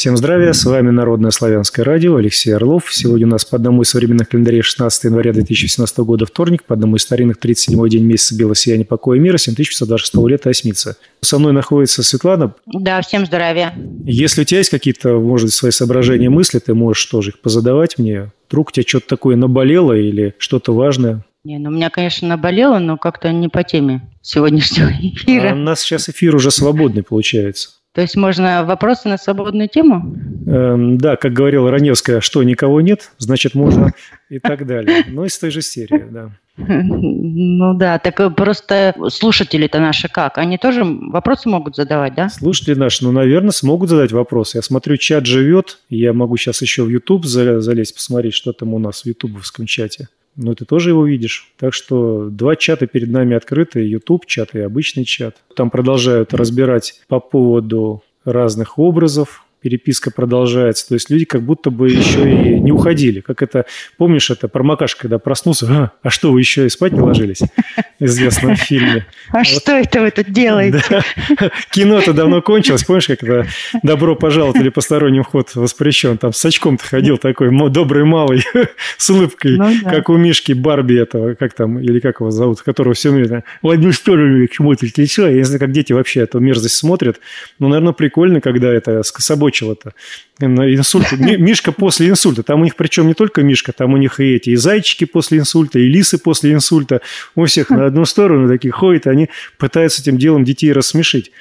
Всем здравия, с вами Народное славянское радио, Алексей Орлов. Сегодня у нас по одному из современных календарей 16 января 2017 года вторник, по одному из старинных 37-й день месяца белого сияния покоя мира, 7526 лета осьмица. Со мной находится Светлана. Да, всем здравия. Если у тебя есть какие-то, может быть, свои соображения, мысли, ты можешь тоже их позадавать мне. Вдруг у тебя что-то такое наболело или что-то важное? Не, ну меня, конечно, наболело, но как-то не по теме сегодняшнего эфира. А у нас сейчас эфир уже свободный получается. То есть можно вопросы на свободную тему? Эм, да, как говорила Раневская, что никого нет, значит можно и так далее. Но ну, из той же серии, да. Ну да, так э, просто слушатели-то наши как? Они тоже вопросы могут задавать, да? Слушатели наши, ну, наверное, смогут задать вопросы. Я смотрю, чат живет. Я могу сейчас еще в YouTube залезть, посмотреть, что там у нас в ютубовском чате но ты тоже его видишь. Так что два чата перед нами открыты, YouTube-чат и обычный чат. Там продолжают разбирать по поводу разных образов, переписка продолжается. То есть люди как будто бы еще и не уходили. Как это, помнишь, это промокаш, когда проснулся, а, а что, вы еще и спать не ложились? Известно в фильме. А вот. что это вы тут делаете? Да. Кино-то давно кончилось. Помнишь, когда «Добро пожаловать» или «Посторонний вход воспрещен». Там с очком-то ходил такой добрый малый с улыбкой, ну, да. как у Мишки Барби этого, как там, или как его зовут, которого все время в одну сторону к чему-то лицо. Я не знаю, как дети вообще эту мерзость смотрят. Но, ну, наверное, прикольно, когда это с собой прочего-то. Инсульт. Мишка после инсульта. Там у них причем не только Мишка, там у них и эти, и зайчики после инсульта, и лисы после инсульта. У всех на одну сторону такие ходят, и они пытаются этим делом детей рассмешить.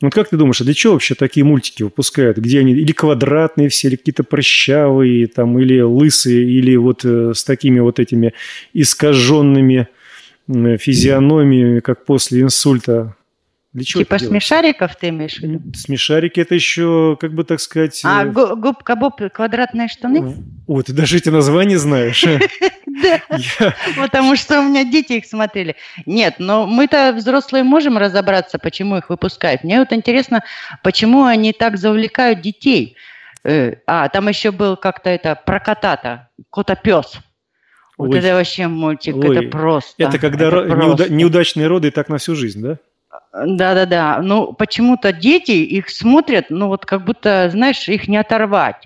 Вот как ты думаешь, а для чего вообще такие мультики выпускают? Где они или квадратные все, или какие-то прыщавые, там, или лысые, или вот э, с такими вот этими искаженными физиономиями, как после инсульта? Для чего типа смешариков ты имеешь в виду? Смешарики это еще, как бы так сказать... А, э, губка Боб, квадратные штаны? О, ты даже эти названия знаешь. Да, потому что у меня дети их смотрели. Нет, но мы-то взрослые можем разобраться, почему их выпускают. Мне вот интересно, почему они так завлекают детей. Э, а, там еще был как-то это про кота-то, кота-пес. Вот это вообще мультик, это просто. Это когда неудачные роды и так на всю жизнь, да? Да-да-да. Ну, почему-то дети их смотрят, ну, вот как будто, знаешь, их не оторвать.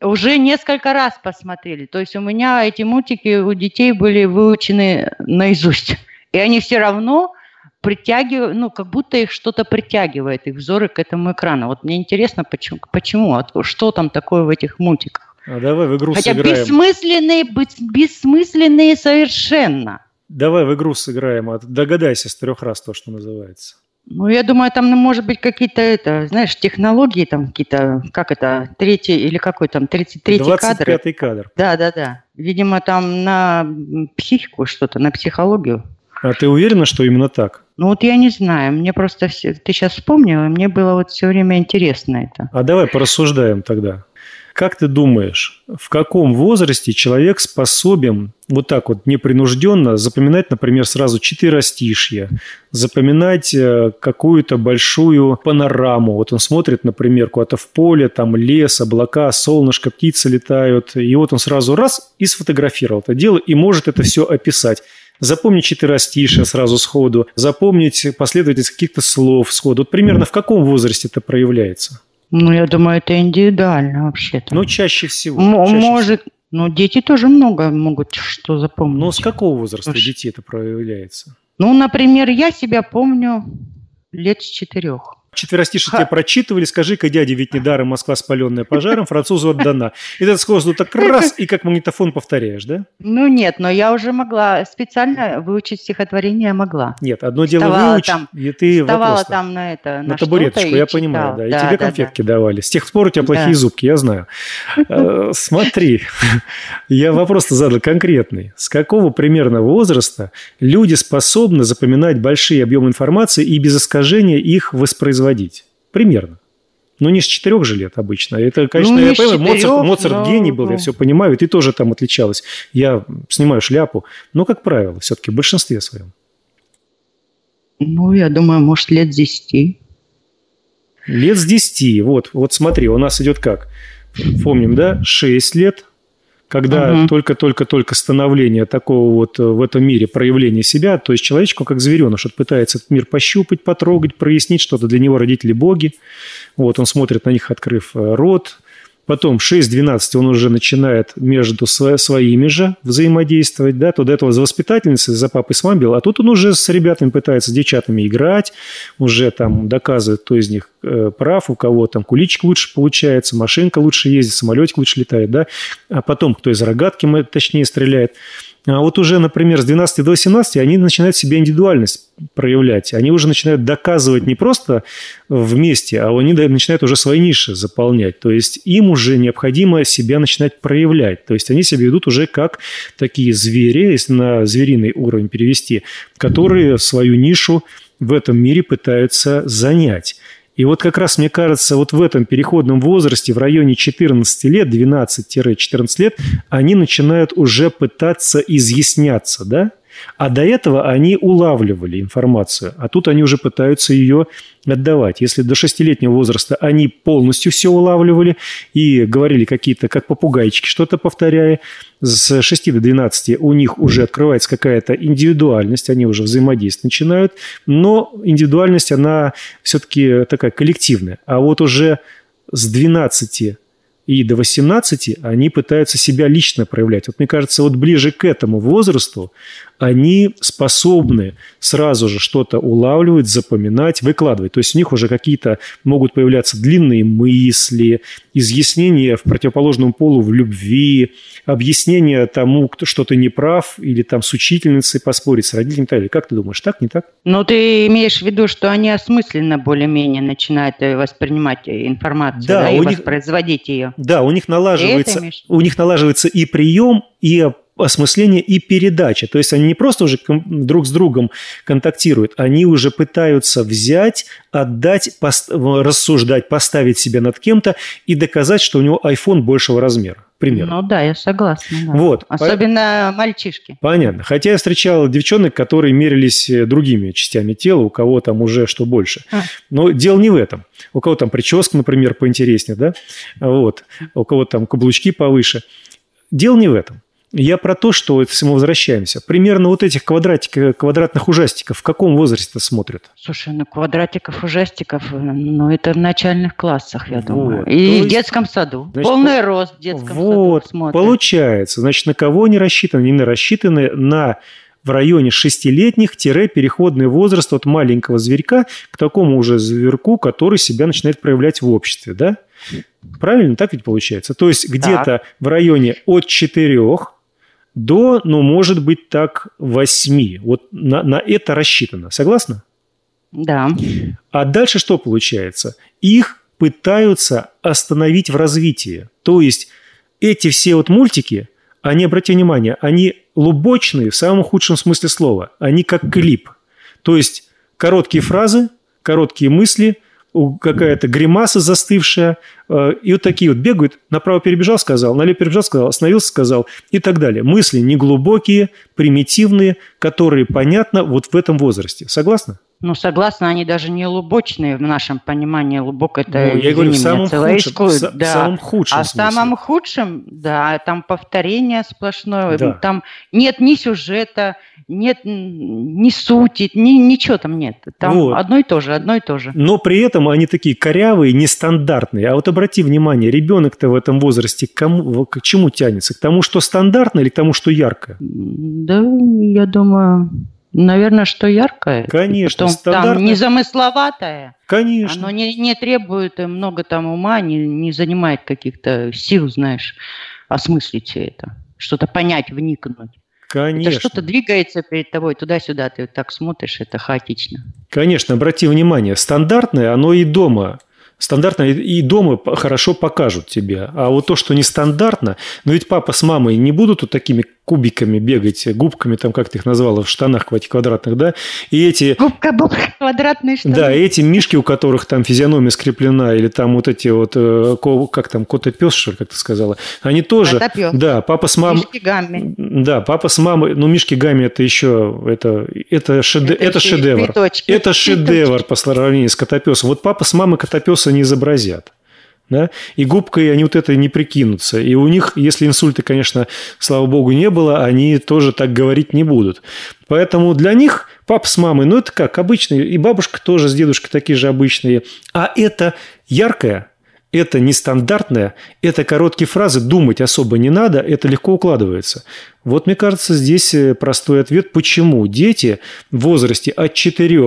Уже несколько раз посмотрели. То есть у меня эти мультики у детей были выучены наизусть. И они все равно притягивают, ну, как будто их что-то притягивает, их взоры к этому экрану. Вот мне интересно, почему, почему а что там такое в этих мультиках. А давай в игру Хотя сыграем. бессмысленные, бессмысленные совершенно. Давай в игру сыграем, а догадайся с трех раз то, что называется. Ну, я думаю, там, ну, может быть, какие-то, это, знаешь, технологии там какие-то, как это, третий или какой там, 33-й кадр. 25-й кадр. Да, да, да. Видимо, там на психику что-то, на психологию. А ты уверена, что именно так? Ну вот я не знаю. Мне просто все... ты сейчас вспомнила, мне было вот все время интересно это. А давай порассуждаем тогда. Как ты думаешь, в каком возрасте человек способен вот так вот непринужденно запоминать, например, сразу четыре четверостишье, запоминать э, какую-то большую панораму. Вот он смотрит, например, куда-то в поле, там лес, облака, солнышко, птицы летают. И вот он сразу раз и сфотографировал это дело и может это все описать запомнить четыре четверостишие сразу сходу, запомнить последовательность каких-то слов сходу. Вот примерно в каком возрасте это проявляется? Ну, я думаю, это индивидуально вообще-то. Ну, чаще всего. М- чаще может, всего. Ну, но дети тоже много могут что запомнить. Но с какого возраста Потому детей это проявляется? Ну, например, я себя помню лет с четырех. Четверостиши тебе прочитывали, скажи-ка, дядя, ведь недаром Москва спаленная пожаром, французу отдана. И ты сходу так раз и как магнитофон повторяешь, да? Ну нет, но я уже могла специально выучить стихотворение, я могла. Нет, одно дело вставала выучить, там, и ты вставала там на это, на, на табуреточку, я понимаю, да. И да, тебе да, конфетки да. давали. С тех пор у тебя плохие да. зубки, я знаю. Э, смотри, я вопрос-то задал конкретный. С какого примерно возраста люди способны запоминать большие объемы информации и без искажения их воспроизводить? воспроизводить. Примерно. Но не с четырех же лет обычно. Это, конечно, ну, я понимаю, Моцарт, Моцарт но... гений был, я ну. все понимаю, и ты тоже там отличалась. Я снимаю шляпу. Но, как правило, все-таки в большинстве своем. Ну, я думаю, может, лет с десяти. Лет с десяти. Вот, вот смотри, у нас идет как? Помним, да? Шесть лет, когда угу. только-только-только становление такого вот э, в этом мире проявления себя, то есть человечку как звереныш, он пытается этот мир пощупать, потрогать, прояснить что-то. Для него родители боги, вот он смотрит на них, открыв э, рот, потом 6-12 он уже начинает между своими же взаимодействовать, да, то до этого за воспитательницей, за папой с мамой был, а тут он уже с ребятами пытается, с девчатами играть, уже там доказывает, кто из них э, прав, у кого там куличик лучше получается, машинка лучше ездит, самолетик лучше летает, да, а потом кто из рогатки точнее стреляет. А вот уже, например, с 12 до 18 они начинают себе индивидуальность проявлять. Они уже начинают доказывать не просто вместе, а они начинают уже свои ниши заполнять. То есть им уже необходимо себя начинать проявлять. То есть они себя ведут уже как такие звери, если на звериный уровень перевести, которые свою нишу в этом мире пытаются занять. И вот как раз, мне кажется, вот в этом переходном возрасте, в районе 14 лет, 12-14 лет, они начинают уже пытаться изъясняться, да? А до этого они улавливали информацию, а тут они уже пытаются ее отдавать. Если до шестилетнего возраста они полностью все улавливали и говорили какие-то, как попугайчики, что-то повторяя, с 6 до 12 у них уже открывается какая-то индивидуальность, они уже взаимодействовать начинают, но индивидуальность, она все-таки такая коллективная. А вот уже с 12 и до 18 они пытаются себя лично проявлять. Вот мне кажется, вот ближе к этому возрасту они способны сразу же что-то улавливать, запоминать, выкладывать. То есть у них уже какие-то могут появляться длинные мысли, изъяснения в противоположном полу в любви, объяснения тому, кто, что ты не прав, или там с учительницей поспорить, с родителями и так далее. Как ты думаешь, так, не так? Ну, ты имеешь в виду, что они осмысленно более-менее начинают э, воспринимать э, информацию да, да, и них, воспроизводить ее. Да, у них налаживается, у них налаживается и прием, и осмысление и передача. То есть они не просто уже друг с другом контактируют, они уже пытаются взять, отдать, пос рассуждать, поставить себя над кем-то и доказать, что у него iPhone большего размера примерно. Ну да, я согласна. Да. Вот. Особенно по... мальчишки. Понятно. Хотя я встречал девчонок, которые мерились э, другими частями тела, у кого там уже что больше. А. Но дело не в этом. У кого там прическа, например, поинтереснее, да? Вот. У кого там каблучки повыше. Дело не в этом. Я про то, что если мы возвращаемся. Примерно вот этих квадратиков э, квадратных ужастиков в каком возрасте смотрят? Слушай, ну квадратиков ужастиков, э, ну это в начальных классах, я вот. думаю. И есть... в детском саду. Значит, Полный рост в детском вот, саду смотрят. Получается, значит, на кого они рассчитаны? Они рассчитаны на в районе шестилетних переходный возраст от маленького зверька к такому уже зверьку, который себя начинает проявлять в обществе, да? Правильно, так ведь получается? То есть где-то в районе от четырех до, ну, может быть, так 8. Вот на, на это рассчитано. Согласна? Да. А дальше что получается? Их пытаются остановить в развитии. То есть эти все вот мультики, они, обратите внимание, они лубочные в самом худшем смысле слова. Они как клип. То есть короткие фразы, короткие мысли – какая-то гримаса застывшая. Э, и вот такие вот бегают. Направо перебежал, сказал, налево перебежал, сказал, остановился, сказал и так далее. Мысли неглубокие, примитивные, которые понятно вот в этом возрасте. Согласна? Ну, согласна, они даже не лубочные в нашем понимании. Лубок это, ну, я говорю, в самом, меня, худшем, в, да. в самом худшем А в самом худшем, да, там повторение сплошное, да. там нет ни сюжета, нет ни сути, ни, ничего там нет. Там вот. одно и то же, одно и то же. Но при этом они такие корявые, нестандартные. А вот обрати внимание, ребенок-то в этом возрасте к, кому, к чему тянется? К тому, что стандартно или к тому, что ярко? Да, я думаю, Наверное, что яркое. Конечно, Потом, стандартное. Там незамысловатое. Конечно. Оно не, не требует много там ума, не, не занимает каких-то сил, знаешь, осмыслить все это. Что-то понять, вникнуть. Конечно. Это что-то двигается перед тобой туда-сюда, ты вот так смотришь, это хаотично. Конечно, обрати внимание, стандартное, оно и дома. Стандартно и дома хорошо покажут тебе. А вот то, что нестандартно, но ну ведь папа с мамой не будут вот такими кубиками бегать, губками, там как ты их назвала, в штанах квадратных, да? И эти... Губка, губка, квадратные штаны. Да, и эти мишки, у которых там физиономия скреплена, или там вот эти вот, э, как там, кота-пес, что ли, как ты сказала, они тоже... Кота-пес. Да, папа с мамой... Мишки Гамми. Да, папа с мамой... Ну, Мишки Гамми это еще... Это, это, шеде... это, это шедевр. Цветочки. Это шедевр по сравнению с котопесом. Вот папа с мамой котопеса не изобразят да, и губкой они вот это не прикинутся. И у них, если инсульты, конечно, слава богу, не было, они тоже так говорить не будут. Поэтому для них пап с мамой, ну это как обычные, и бабушка тоже с дедушкой такие же обычные. А это яркое, это нестандартное, это короткие фразы, думать особо не надо, это легко укладывается. Вот, мне кажется, здесь э, простой ответ, почему дети в возрасте от 4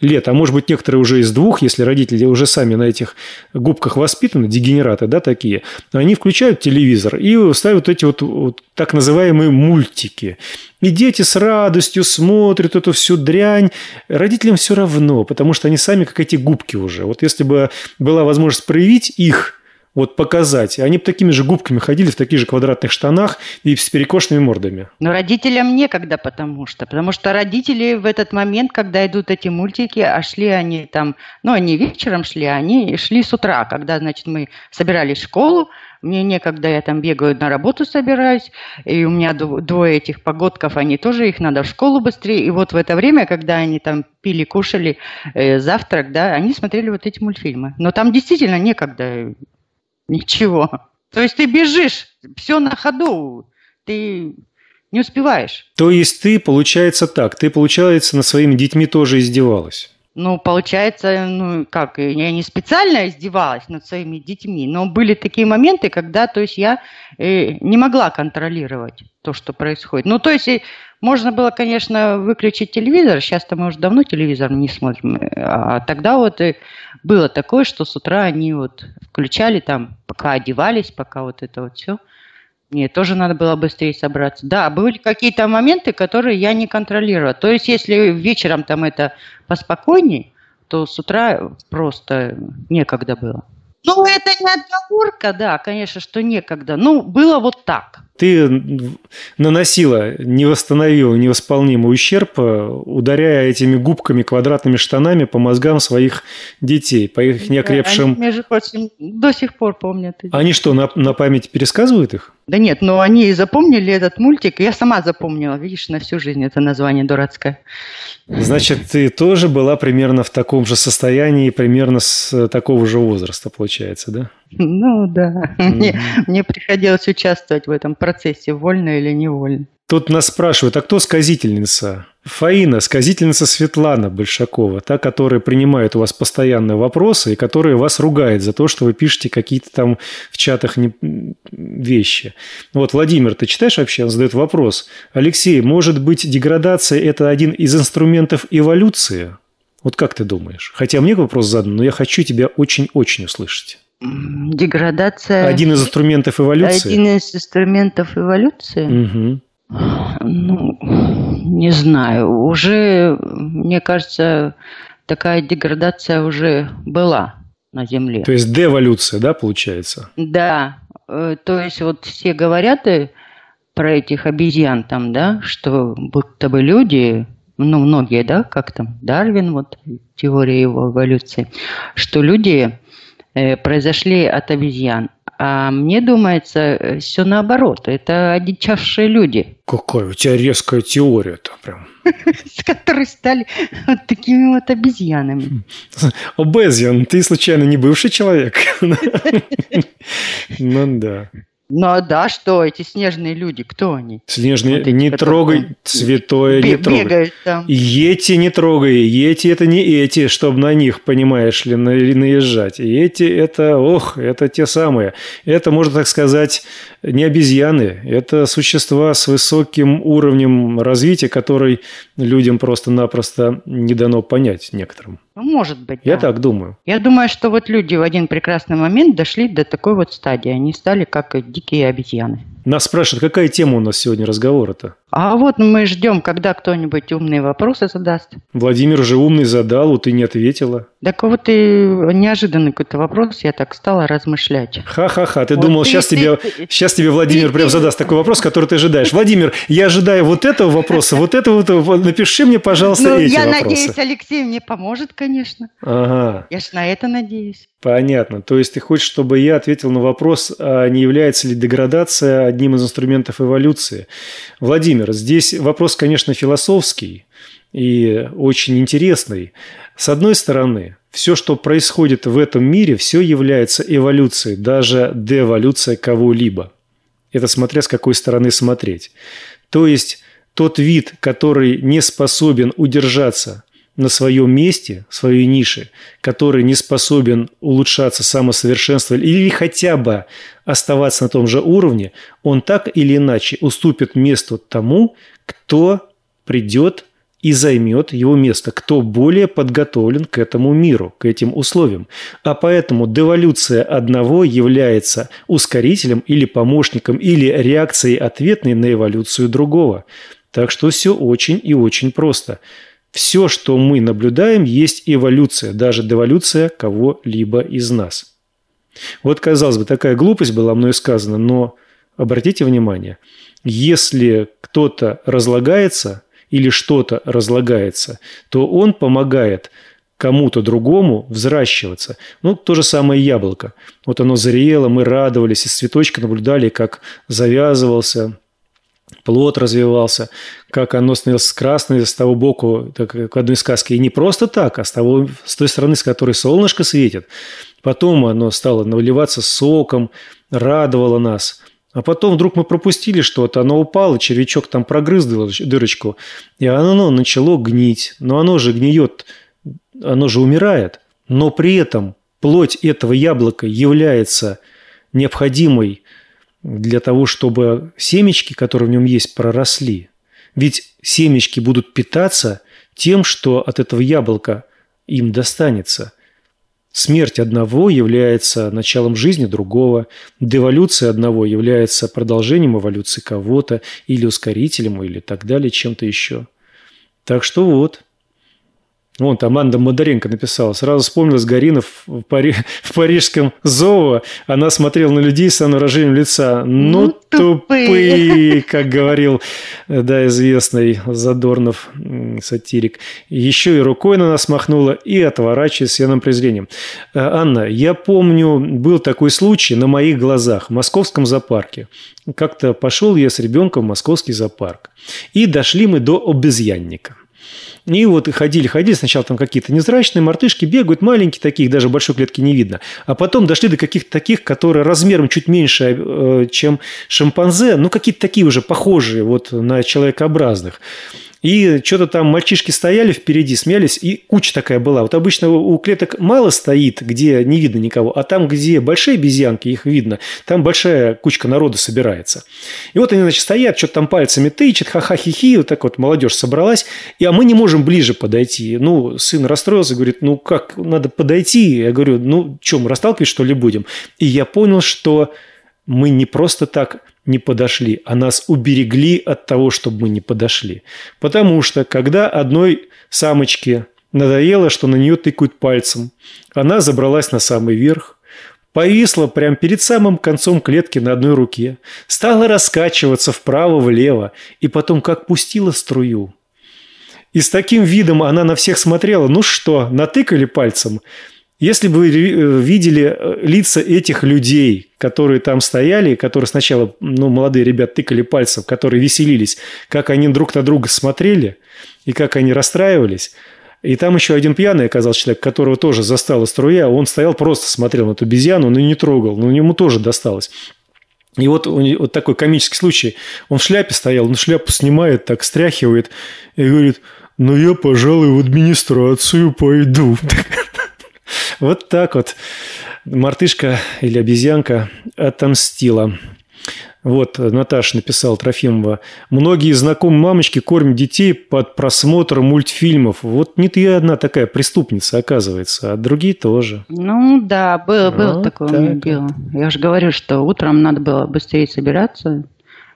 лет, а может быть некоторые уже из двух, если родители уже сами на этих губках воспитаны, дегенераты, да, такие, они включают телевизор и ставят эти вот, вот так называемые мультики. И дети с радостью смотрят эту всю дрянь. Родителям все равно, потому что они сами как эти губки уже. Вот если бы была возможность проявить их вот показать. Они бы такими же губками ходили в таких же квадратных штанах и с перекошенными мордами. Но родителям некогда, потому что. Потому что родители в этот момент, когда идут эти мультики, а шли они там, ну, они вечером шли, а они шли с утра, когда, значит, мы собирались в школу, мне некогда, я там бегаю на работу собираюсь, и у меня двое этих погодков, они тоже, их надо в школу быстрее. И вот в это время, когда они там пили, кушали э, завтрак, да, они смотрели вот эти мультфильмы. Но там действительно некогда Ничего. То есть ты бежишь, все на ходу, ты не успеваешь. То есть ты, получается так, ты, получается, на своими детьми тоже издевалась? Ну, получается, ну, как, я не специально издевалась над своими детьми, но были такие моменты, когда, то есть, я э, не могла контролировать то, что происходит. Ну, то есть, можно было, конечно, выключить телевизор, сейчас-то мы уже давно телевизор не смотрим, э, а тогда вот и э, было такое, что с утра они вот включали там, пока одевались, пока вот это вот все – мне тоже надо было быстрее собраться. Да, были какие-то моменты, которые я не контролировала. То есть, если вечером там это поспокойней, то с утра просто некогда было. Ну, это не отговорка, да, конечно, что некогда. Ну, было вот так. Ты наносила невосстановимый, невосполнимый ущерб, ударяя этими губками, квадратными штанами по мозгам своих детей, по их неокрепшим... Они, между прочим, до сих пор помнят. Они что, на, на память пересказывают их? Да нет, но они и запомнили этот мультик. Я сама запомнила, видишь, на всю жизнь это название дурацкое. Значит, ты тоже была примерно в таком же состоянии, примерно с э, такого же возраста, получается, да? Ну да. Mm-hmm. Мне, мне приходилось участвовать в этом процессе, вольно или невольно. Тут нас спрашивают, а кто сказительница? Фаина, сказительница Светлана Большакова, та, которая принимает у вас постоянные вопросы и которая вас ругает за то, что вы пишете какие-то там в чатах не... вещи. Вот, Владимир, ты читаешь вообще? Он задает вопрос. Алексей, может быть, деградация – это один из инструментов эволюции? Вот как ты думаешь? Хотя мне вопрос задан, но я хочу тебя очень-очень услышать. Деградация. Один из инструментов эволюции. Один из инструментов эволюции. Угу ну, не знаю, уже, мне кажется, такая деградация уже была на Земле. То есть деволюция, да, получается? Да, э, то есть вот все говорят э, про этих обезьян там, да, что будто бы люди, ну, многие, да, как там, Дарвин, вот теория его эволюции, что люди Э, произошли от обезьян. А мне думается, э, все наоборот. Это одичавшие люди. Какая у тебя резкая теория-то прям. С которой стали вот такими вот обезьянами. Обезьян, ты случайно не бывший человек? Ну да. Ну а да, что эти снежные люди, кто они? Снежные, вот эти, не трогай, там... святое не трогай. Бегают там. Ети не трогай, ети это не эти, чтобы на них, понимаешь ли, на, наезжать. Ети это, ох, это те самые. Это, можно так сказать, не обезьяны, это существа с высоким уровнем развития, который людям просто-напросто не дано понять некоторым. Ну, может быть. Я да. так думаю. Я думаю, что вот люди в один прекрасный момент дошли до такой вот стадии. Они стали как дикие обезьяны. Нас спрашивают, какая тема у нас сегодня разговора-то? А вот мы ждем, когда кто-нибудь умные вопросы задаст. Владимир же умный задал, вот ты не ответила. Так вот и неожиданный какой-то вопрос, я так стала размышлять. Ха-ха-ха, ты вот думал, ты, сейчас, ты, тебе, ты, сейчас тебе Владимир ты, прям задаст такой вопрос, который ты ожидаешь. Владимир, я ожидаю вот этого вопроса, вот этого, напиши мне, пожалуйста, ну, эти я надеюсь, Алексей мне поможет, конечно. Ага. Я ж на это надеюсь. Понятно. То есть ты хочешь, чтобы я ответил на вопрос, а не является ли деградация одним из инструментов эволюции? Владимир, Владимир, здесь вопрос, конечно, философский и очень интересный. С одной стороны, все, что происходит в этом мире, все является эволюцией, даже деволюция кого-либо. Это смотря с какой стороны смотреть. То есть тот вид, который не способен удержаться на своем месте, своей нише, который не способен улучшаться, самосовершенствовать или хотя бы оставаться на том же уровне, он так или иначе уступит место тому, кто придет и займет его место, кто более подготовлен к этому миру, к этим условиям. А поэтому деволюция одного является ускорителем или помощником, или реакцией ответной на эволюцию другого. Так что все очень и очень просто – все, что мы наблюдаем, есть эволюция, даже деволюция кого-либо из нас. Вот, казалось бы, такая глупость была мной сказана, но обратите внимание, если кто-то разлагается или что-то разлагается, то он помогает кому-то другому взращиваться. Ну, то же самое яблоко. Вот оно зрело, мы радовались, из цветочка наблюдали, как завязывался, плод развивался, как оно становилось красным с того боку, так, как в одной сказке. И не просто так, а с, того, с той стороны, с которой солнышко светит. Потом оно стало наливаться соком, радовало нас. А потом вдруг мы пропустили что-то, оно упало, червячок там прогрыз дырочку, и оно начало гнить. Но оно же гниет, оно же умирает. Но при этом плоть этого яблока является необходимой для того, чтобы семечки, которые в нем есть, проросли. Ведь семечки будут питаться тем, что от этого яблока им достанется. Смерть одного является началом жизни другого, деволюция одного является продолжением эволюции кого-то или ускорителем, или так далее, чем-то еще. Так что вот – Вон там Анда Модаренко написала. Сразу вспомнилась Гарина в, Пари... в парижском «Зоо». Она смотрела на людей с выражением лица. Ну, ну тупые. тупые, как говорил, да, известный Задорнов сатирик. Еще и рукой на нас махнула и отворачиваясь с явным презрением. «Э, Анна, я помню, был такой случай на моих глазах в московском зоопарке. Как-то пошел я с ребенком в московский зоопарк. И дошли мы до обезьянника. И вот и ходили, ходили, сначала там какие-то незрачные мартышки бегают, маленькие таких даже большой клетки не видно. А потом дошли до каких-то таких, которые размером чуть меньше, э, чем шимпанзе, ну какие-то такие уже похожие вот на человекообразных. И что-то там мальчишки стояли впереди, смеялись, и куча такая была. Вот обычно у клеток мало стоит, где не видно никого, а там, где большие обезьянки, их видно, там большая кучка народа собирается. И вот они, значит, стоят, что-то там пальцами тычет, ха-ха-хи-хи, вот так вот молодежь собралась, и, а мы не можем ближе подойти. Ну, сын расстроился, говорит, ну как, надо подойти. Я говорю, ну, мы расталкивать что ли будем? И я понял, что мы не просто так не подошли, а нас уберегли от того, чтобы мы не подошли. Потому что, когда одной самочке надоело, что на нее тыкают пальцем, она забралась на самый верх, повисла прямо перед самым концом клетки на одной руке, стала раскачиваться вправо-влево и потом как пустила струю. И с таким видом она на всех смотрела. Ну что, натыкали пальцем? Если бы вы э, видели э, лица этих людей, которые там стояли, которые сначала, ну, молодые ребята тыкали пальцем, которые веселились, как они друг на друга смотрели и как они расстраивались. И там еще один пьяный оказался человек, которого тоже застала струя. Он стоял, просто смотрел на эту обезьяну, но не трогал. Но ему тоже досталось. И вот, вот такой комический случай. Он в шляпе стоял, он шляпу снимает, так стряхивает и говорит, ну я, пожалуй, в администрацию пойду. Вот так вот мартышка или обезьянка отомстила. Вот Наташа написал Трофимова. Многие знакомые мамочки кормят детей под просмотр мультфильмов. Вот не ты одна такая преступница, оказывается, а другие тоже. Ну да, было, было вот такое так. у меня дело. Я же говорю, что утром надо было быстрее собираться.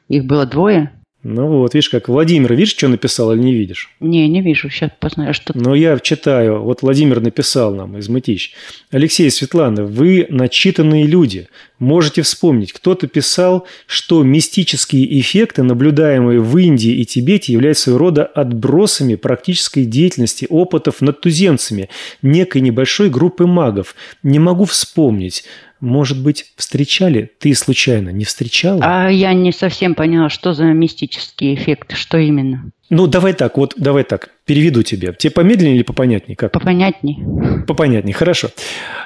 Их было двое. Ну вот, видишь, как Владимир, видишь, что написал или не видишь? Не, не вижу, сейчас познаю, что... Но ну, я читаю, вот Владимир написал нам из Мытищ. Алексей Светлана, вы начитанные люди. Можете вспомнить, кто-то писал, что мистические эффекты, наблюдаемые в Индии и Тибете, являются своего рода отбросами практической деятельности, опытов над туземцами, некой небольшой группы магов. Не могу вспомнить. Может быть, встречали? Ты случайно не встречала? А я не совсем поняла, что за мистические эффекты, что именно. Ну, давай так, вот давай так, переведу тебе. Тебе помедленнее или попонятнее? Как? Попонятнее. Попонятнее, хорошо.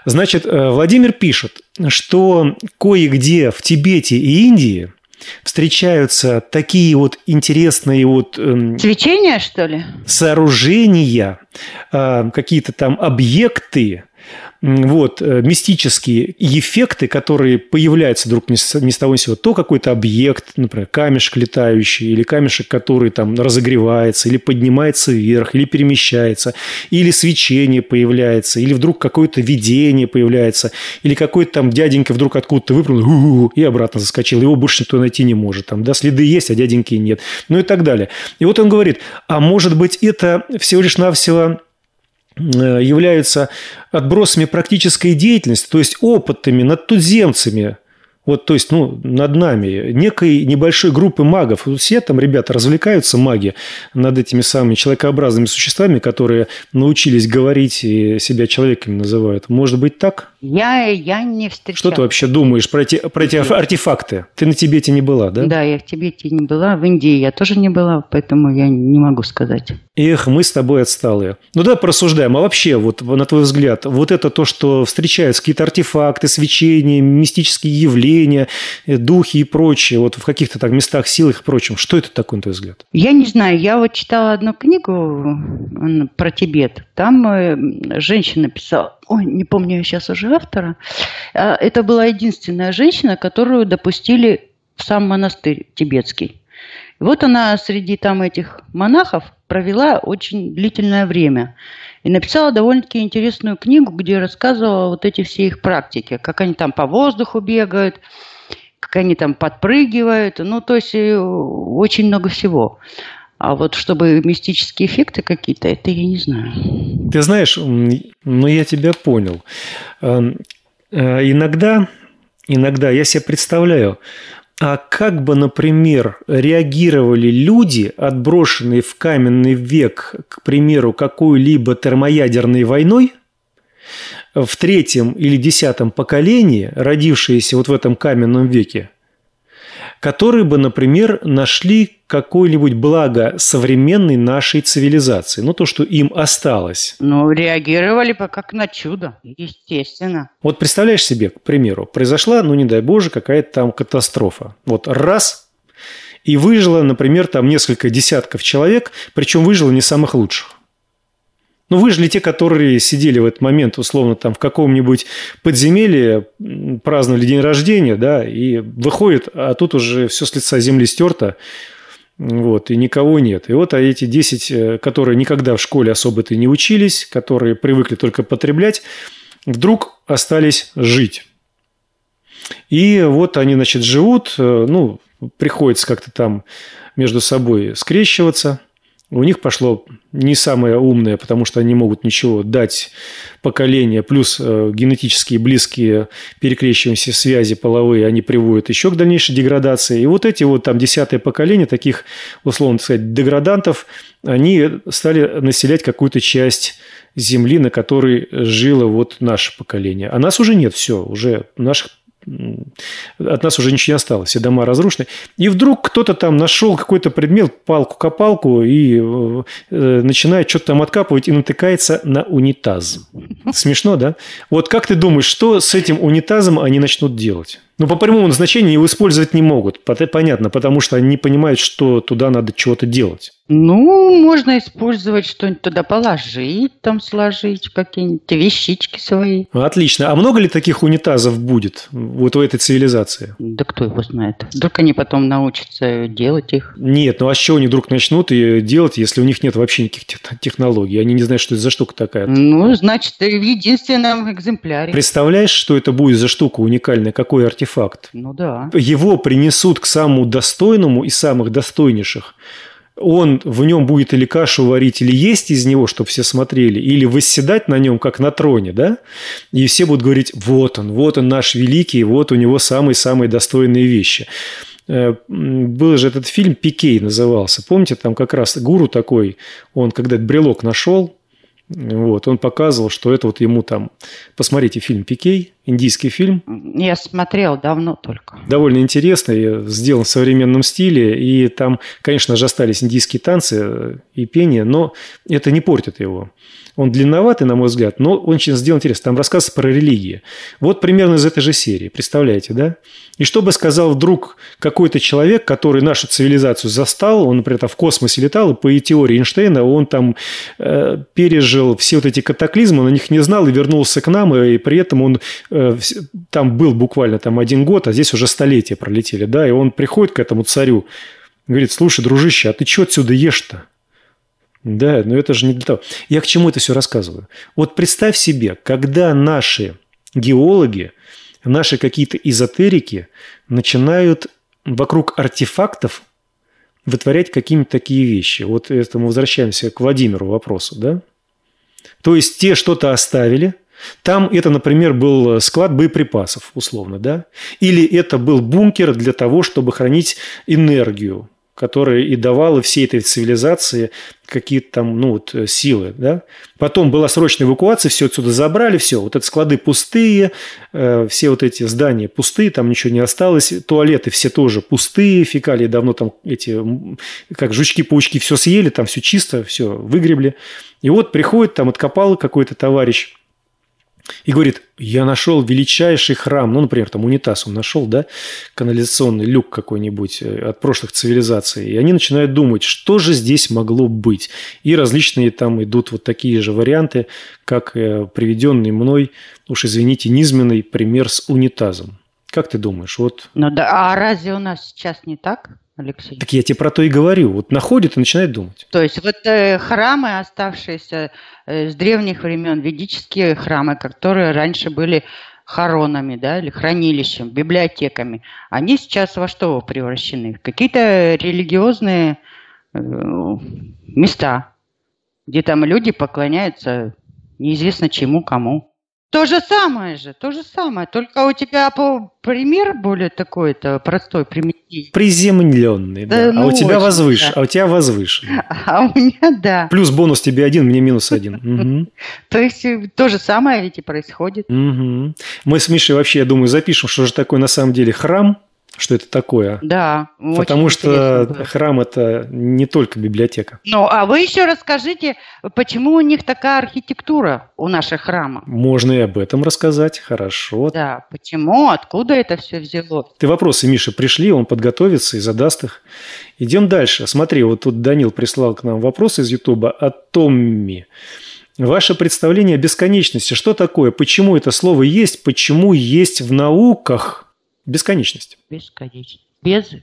Значит, э, Владимир пишет, что кое-где в Тибете и Индии встречаются такие вот интересные вот... Э, Свечения, что ли? Сооружения, э, какие-то там объекты, вот, э, мистические эффекты, которые появляются вдруг ни с того ни с сего. То какой-то объект, например, камешек летающий, или камешек, который там разогревается, или поднимается вверх, или перемещается, или свечение появляется, или вдруг какое-то видение появляется, или какой-то там дяденька вдруг откуда-то выпрыгнул и обратно заскочил. Его больше никто найти не может. Там, да, следы есть, а дяденьки нет. Ну и так далее. И вот он говорит, а может быть, это всего лишь навсего Э, являются отбросами практической деятельности, то есть опытами над туземцами, вот, то есть, ну, над нами, некой небольшой группы магов. Все там ребята развлекаются, маги, над этими самыми человекообразными существами, которые научились говорить и себя человеками называют. Может быть, так? Я, я не встречала. Что ты вообще думаешь про эти, про эти артефакты? Ты на Тибете не была, да? Да, я в Тибете не была, в Индии я тоже не была, поэтому я не могу сказать. Эх, мы с тобой отсталые. Ну да, порассуждаем. А вообще, вот на твой взгляд, вот это то, что встречаются какие-то артефакты, свечения, мистические явления, э, духи и прочее, вот в каких-то так местах, силах и прочем, что это такое, на твой взгляд? Я не знаю. Я вот читала одну книгу про Тибет. Там э, женщина писала, ой, не помню я сейчас уже автора, а, это была единственная женщина, которую допустили в сам монастырь тибетский. И вот она среди там этих монахов провела очень длительное время и написала довольно-таки интересную книгу, где рассказывала вот эти все их практики, как они там по воздуху бегают, как они там подпрыгивают, ну, то есть э, очень много всего. А вот чтобы мистические эффекты какие-то, это я не знаю. Ты знаешь, ну я тебя понял. Эм, э, иногда, иногда я себе представляю, а как бы, например, реагировали люди, отброшенные в каменный век, к примеру, какой-либо термоядерной войной, в третьем или десятом поколении, родившиеся вот в этом каменном веке, которые бы, например, нашли какое-нибудь благо современной нашей цивилизации, ну, то, что им осталось. Ну, реагировали бы как на чудо, естественно. Вот представляешь себе, к примеру, произошла, ну, не дай боже, какая-то там катастрофа. Вот раз – и выжило, например, там несколько десятков человек, причем выжило не самых лучших. Ну, выжили те, которые сидели в этот момент, условно, там в каком-нибудь подземелье, праздновали день рождения, да, и выходит, а тут уже все с лица земли стерто, вот, и никого нет. И вот а эти 10, э, которые никогда в школе особо-то не учились, которые привыкли только потреблять, вдруг остались жить. И вот они, значит, живут, э, ну, приходится как-то там между собой скрещиваться – у них пошло не самое умное, потому что они могут ничего дать поколение, плюс э, генетические близкие перекрещивающиеся связи половые, они приводят еще к дальнейшей деградации. И вот эти вот там десятое поколение таких, условно сказать, деградантов, они стали населять какую-то часть земли, на которой жило вот наше поколение. А нас уже нет, все, уже наших от нас уже ничего не осталось, все дома разрушены. И вдруг кто-то там нашел какой-то предмет, палку-копалку, и э, начинает что-то там откапывать и натыкается на унитаз. Смешно, да? Вот как ты думаешь, что с этим унитазом они начнут делать? Но ну, по прямому назначению его использовать не могут. Понятно, потому что они не понимают, что туда надо чего-то делать. Ну, можно использовать что-нибудь туда положить, там сложить, какие-нибудь вещички свои. Отлично. А много ли таких унитазов будет вот у этой цивилизации? Да кто его знает. Вдруг они потом научатся делать их. Нет, ну а с чего они вдруг начнут и делать, если у них нет вообще никаких технологий? Они не знают, что это за штука такая. Ну, значит, в единственном экземпляре. Представляешь, что это будет за штука уникальная? Какой артефакт? артефакт. Ну да. Его принесут к самому достойному из самых достойнейших. Он в нем будет или кашу варить, или есть из него, чтобы все смотрели, или восседать на нем, как на троне, да? И все будут говорить, вот он, вот он наш великий, вот у него самые-самые достойные вещи э, был же этот фильм «Пикей» назывался. Помните, там как раз гуру такой, он когда этот брелок нашел, вот, он показывал, что это вот ему там... Посмотрите фильм «Пикей», индийский фильм. Я смотрел давно только. Довольно интересный, сделан в современном стиле, и там, конечно же, остались индийские танцы э, и пение, но это не портит его. Он длинноватый, на мой взгляд, но он очень сделан интересно. Там рассказ про религии. Вот примерно из этой же серии, представляете, да? И что бы сказал вдруг какой-то человек, который нашу цивилизацию застал, он, например, там в космосе летал, и по теории Эйнштейна он там э, пережил все вот эти катаклизмы, на них не знал и вернулся к нам, и при этом он э, Э, там был буквально там один год, а здесь уже столетия пролетели, да, и он приходит к этому царю, говорит, слушай, дружище, а ты что отсюда ешь-то? Да, но это же не для того. Я к чему это все рассказываю? Вот представь себе, когда наши геологи, наши какие-то эзотерики начинают вокруг артефактов вытворять какие-то такие вещи. Вот это мы возвращаемся к Владимиру вопросу, да? То есть те что-то оставили – там это, например, был э, склад боеприпасов, условно, да? Или это был бункер для того, чтобы хранить энергию, которая и давала всей этой цивилизации какие-то там, ну, вот, э, силы, да? Потом была срочная эвакуация, все отсюда забрали, все, вот эти склады пустые, э, все вот эти здания пустые, там ничего не осталось, туалеты все тоже пустые, фекалии давно там эти, как жучки-паучки все съели, там все чисто, все выгребли. И вот приходит, там откопал какой-то товарищ – и говорит, я нашел величайший храм, ну, например, там унитаз он нашел, да, канализационный люк какой-нибудь э, от прошлых цивилизаций, и они начинают думать, что же здесь могло быть. И различные там идут вот такие же варианты, как э, приведенный мной, уж извините, низменный пример с унитазом. Как ты думаешь? Вот... Ну да, а разве у нас сейчас не так? Алексей. Так я тебе про то и говорю. Вот находит и начинает думать. То есть вот э, храмы, оставшиеся э, с древних времен, ведические храмы, которые раньше были хоронами, да, или хранилищем, библиотеками, они сейчас во что превращены? В какие-то религиозные э, места, где там люди поклоняются неизвестно чему, кому. То же самое же, то же самое, только у тебя пример более такой-то простой, примитивный. Приземленный, да. да. Э, ну, а у тебя возвышен, да. а у тебя возвышен. А у меня да. Плюс бонус тебе один, мне минус один. То есть э, то же самое ведь и происходит. Мы с Мишей вообще, я думаю, запишем, что же такое на самом деле храм, что это такое. Да. Потому что храм это не только библиотека. Ну, а вы еще расскажите, почему у них такая архитектура у наших храмов? Можно и об этом рассказать, хорошо. Да, почему, откуда это все взяло? Ты вопросы, Миша, пришли, он подготовится и задаст их. Идем дальше. Смотри, вот тут Данил прислал к нам вопрос из Ютуба о Томми. Ваше представление о бесконечности. Что такое? Почему это слово есть? Почему есть в науках? Бесконечность. Бесконечность. Без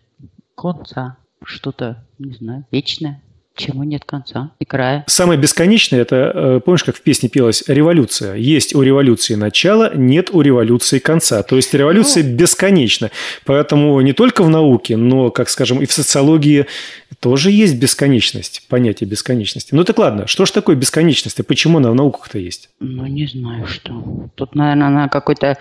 конца. Что-то, не знаю, вечное. Чему нет конца и края. Самое бесконечное это, э, помнишь, как в песне пелось, революция. Есть у революции начало, нет у революции конца. То есть революция ну, бесконечна. Поэтому не только в науке, но, как скажем, и в социологии тоже есть бесконечность, понятие бесконечности. Ну так ладно, что ж такое бесконечность и почему она в науках-то есть? Ну не знаю что. Тут, наверное, на какой-то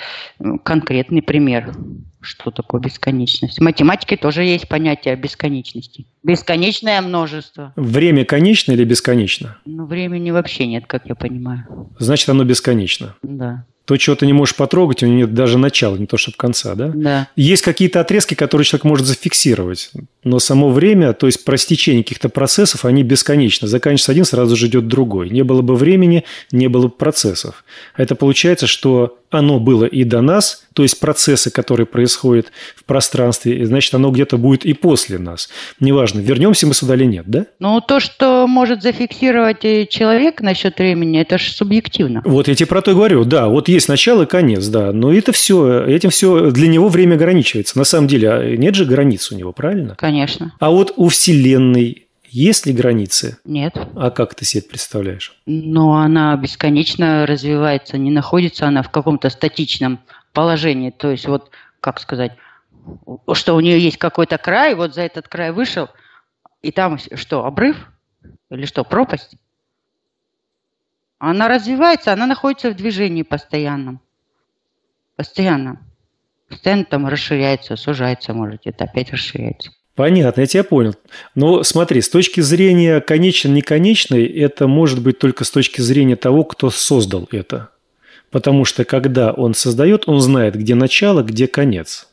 конкретный пример что такое бесконечность? В математике тоже есть понятие бесконечности. Бесконечное множество. Время конечно или бесконечно? Ну, времени вообще нет, как я понимаю. Значит, оно бесконечно. Да. То, чего ты не можешь потрогать, у него нет даже начала, не то чтобы конца, да? Да. Есть какие-то отрезки, которые человек может зафиксировать, но само время, то есть простечение каких-то процессов, они бесконечны. Заканчивается один, сразу же идет другой. Не было бы времени, не было бы процессов. А это получается, что оно было и до нас, то есть процессы, которые происходят в пространстве, значит, оно где-то будет и после нас. Неважно, вернемся мы сюда или нет, да? Ну, то, что может зафиксировать человек насчет времени, это же субъективно. Вот я тебе про то и говорю, да, вот есть начало и конец, да, но это все, этим все, для него время ограничивается. На самом деле, а нет же границ у него, правильно? Конечно. А вот у Вселенной есть ли границы? Нет. А как ты себе это представляешь? Ну, она бесконечно развивается, не находится она в каком-то статичном положении. То есть вот, как сказать, что у нее есть какой-то край, вот за этот край вышел, и там что, обрыв? Или что, пропасть? Она развивается, она находится в движении постоянном. Постоянно. Постоянно там расширяется, сужается, может, это опять расширяется. Понятно, я тебя понял. Но смотри, с точки зрения конечной-неконечной, это может быть только с точки зрения того, кто создал это. Потому что когда он создает, он знает, где начало, где конец.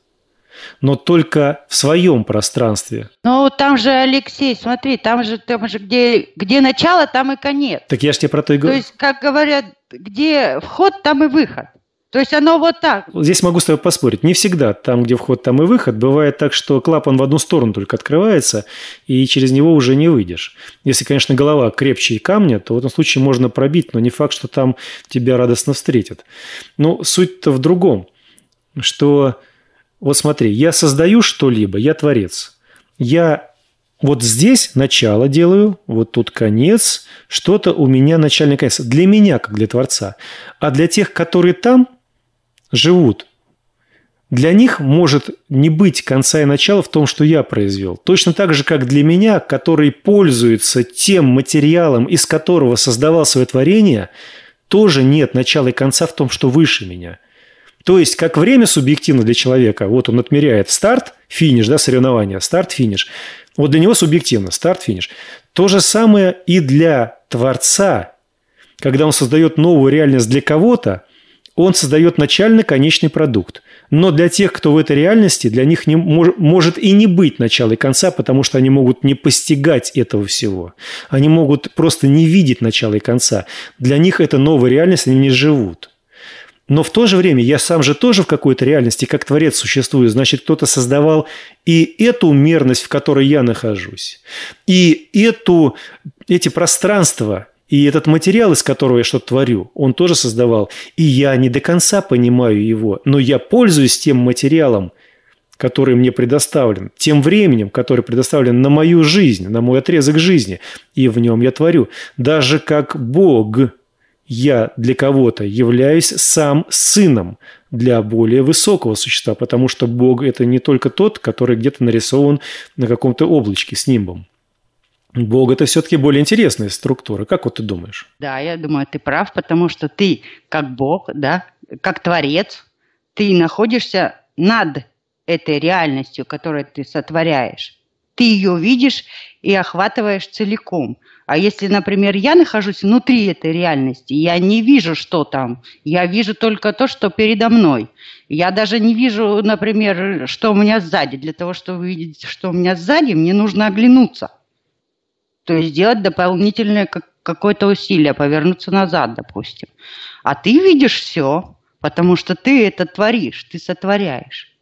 Но только в своем пространстве. Ну, там же, Алексей, смотри, там же, там же где, где начало, там и конец. Так я же тебе про то и говорю. То есть, как говорят, где вход, там и выход. То есть оно вот так. Здесь могу с тобой поспорить. Не всегда там, где вход, там и выход. Бывает так, что клапан в одну сторону только открывается, и через него уже не выйдешь. Если, конечно, голова крепче и камня, то в этом случае можно пробить, но не факт, что там тебя радостно встретят. Но суть-то в другом, что вот смотри, я создаю что-либо, я творец. Я вот здесь начало делаю, вот тут конец, что-то у меня начальный конец. Для меня, как для Творца. А для тех, которые там, живут. Для них может не быть конца и начала в том, что я произвел. Точно так же, как для меня, который пользуется тем материалом, из которого создавал свое творение, тоже нет начала и конца в том, что выше меня. То есть, как время субъективно для человека, вот он отмеряет старт, финиш, да, соревнования, старт, финиш. Вот для него субъективно старт, финиш. То же самое и для Творца, когда он создает новую реальность для кого-то, он создает начальный конечный продукт. Но для тех, кто в этой реальности, для них не, мож, может и не быть начала и конца, потому что они могут не постигать этого всего. Они могут просто не видеть начала и конца. Для них это новая реальность, они не живут. Но в то же время я сам же тоже в какой-то реальности, как творец существую. Значит, кто-то создавал и эту мерность, в которой я нахожусь, и эту, эти пространства, и этот материал, из которого я что-то творю, он тоже создавал. И я не до конца понимаю его, но я пользуюсь тем материалом, который мне предоставлен, тем временем, который предоставлен на мою жизнь, на мой отрезок жизни, и в нем я творю. Даже как Бог, я для кого-то являюсь сам сыном для более высокого существа, потому что Бог – это не только тот, который где-то нарисован на каком-то облачке с нимбом. Бог – это все-таки более интересная структура. Как вот ты думаешь? Да, я думаю, ты прав, потому что ты как Бог, да, как Творец, ты находишься над этой реальностью, которую ты сотворяешь. Ты ее видишь и охватываешь целиком. А если, например, я нахожусь внутри этой реальности, я не вижу, что там. Я вижу только то, что передо мной. Я даже не вижу, например, что у меня сзади. Для того, чтобы увидеть, что у меня сзади, мне нужно оглянуться – то есть сделать дополнительное какое-то усилие, повернуться назад, допустим. А ты видишь все, потому что ты это творишь, ты сотворяешь.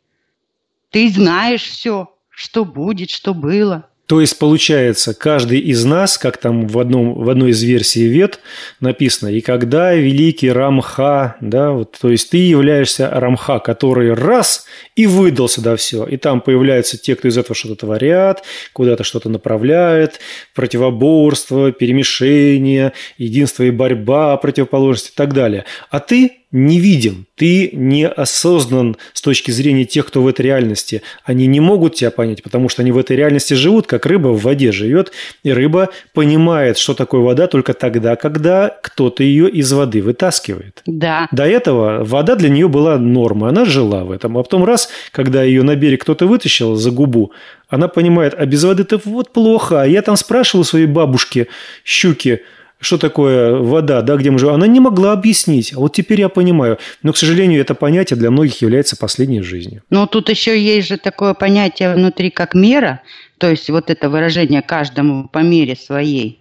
Ты знаешь все, что будет, что было. То есть, получается, каждый из нас, как там в, одном, в одной из версий вет написано, и когда великий Рамха, да, вот, то есть ты являешься Рамха, который раз и выдал сюда все. И там появляются те, кто из этого что-то творят, куда-то что-то направляет, противоборство, перемешение, единство и борьба противоположности и так далее. А ты не видим, ты не осознан с точки зрения тех, кто в этой реальности. Они не могут тебя понять, потому что они в этой реальности живут, как рыба в воде живет, и рыба понимает, что такое вода только тогда, когда кто-то ее из воды вытаскивает. Да. До этого вода для нее была нормой, она жила в этом. А потом раз, когда ее на берег кто-то вытащил за губу, она понимает, а без воды-то вот плохо. А я там спрашивал своей бабушки щуки, что такое вода, да, где мы живем, она не могла объяснить. А вот теперь я понимаю. Но, к сожалению, это понятие для многих является последней жизнью. Но тут еще есть же такое понятие внутри, как мера, то есть вот это выражение каждому по мере своей.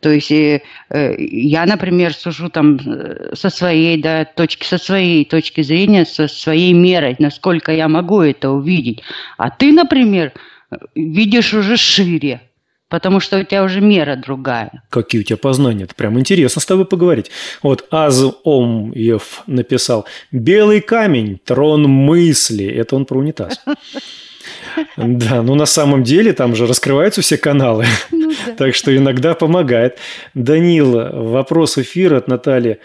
То есть э, э я, например, сужу там э, со своей да, точки, со своей точки зрения, со своей мерой, насколько я могу это увидеть. А ты, например, видишь уже шире потому что у тебя уже мера другая. Какие у тебя познания? Это прям интересно с тобой поговорить. Вот Аз Омьев написал «Белый камень, трон мысли». Это он про унитаз. Да, ну на самом деле там же раскрываются все каналы, ну так что иногда помогает. Данил, вопрос эфира от Натальи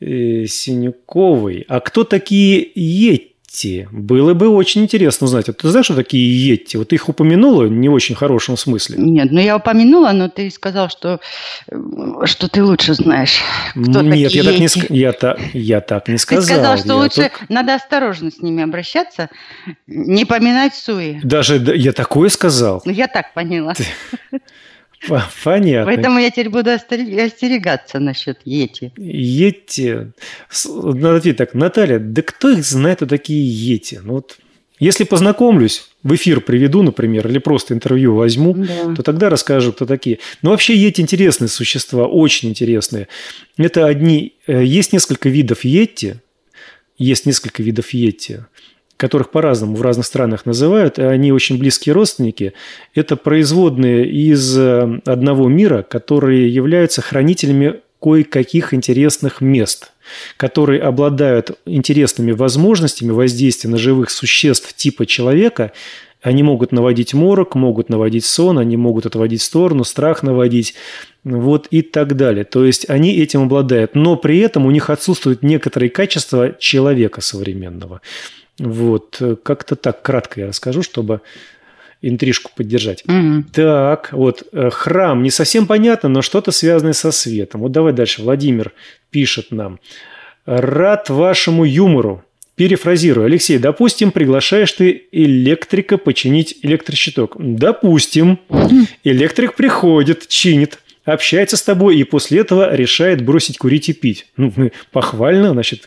э, Синюковой. А кто такие еть? Йетти. Было бы очень интересно узнать. А ты знаешь, что такие Йетти? Вот ты их упомянула не в очень хорошем смысле. Нет, ну я упомянула, но ты сказал, что, что ты лучше знаешь. Кто Нет, я так, не, я, так, я так не сказал. Ты сказал, что я лучше тут... надо осторожно с ними обращаться, не поминать суи. Даже я такое сказал? Ну я так поняла. Ты... Понятно. Поэтому я теперь буду остерегаться насчет Йети. Йети. Надо ответить так. Наталья, да кто их знает, кто такие Йети? Ну, вот если познакомлюсь, в эфир приведу, например, или просто интервью возьму, да. то тогда расскажу, кто такие. Но вообще йети интересные существа, очень интересные. Это одни... Э, есть несколько видов йети. Есть несколько видов йети которых по-разному в разных странах называют, и они очень близкие родственники, это производные из э, одного мира, которые являются хранителями кое-каких интересных мест, которые обладают интересными возможностями воздействия на живых существ типа человека. Они могут наводить морок, могут наводить сон, они могут отводить сторону, страх наводить, вот и так далее. То есть они этим обладают, но при этом у них отсутствуют некоторые качества человека современного. Вот, э, как-то так кратко я расскажу, чтобы интрижку поддержать. Угу. Так, вот, э, храм не совсем понятно, но что-то связанное со светом. Вот давай дальше. Владимир пишет нам. Рад вашему юмору. Перефразирую. Алексей, допустим, приглашаешь ты электрика починить электрощиток. Допустим. Электрик приходит, чинит общается с тобой и после этого решает бросить курить и пить. Ну, похвально, значит,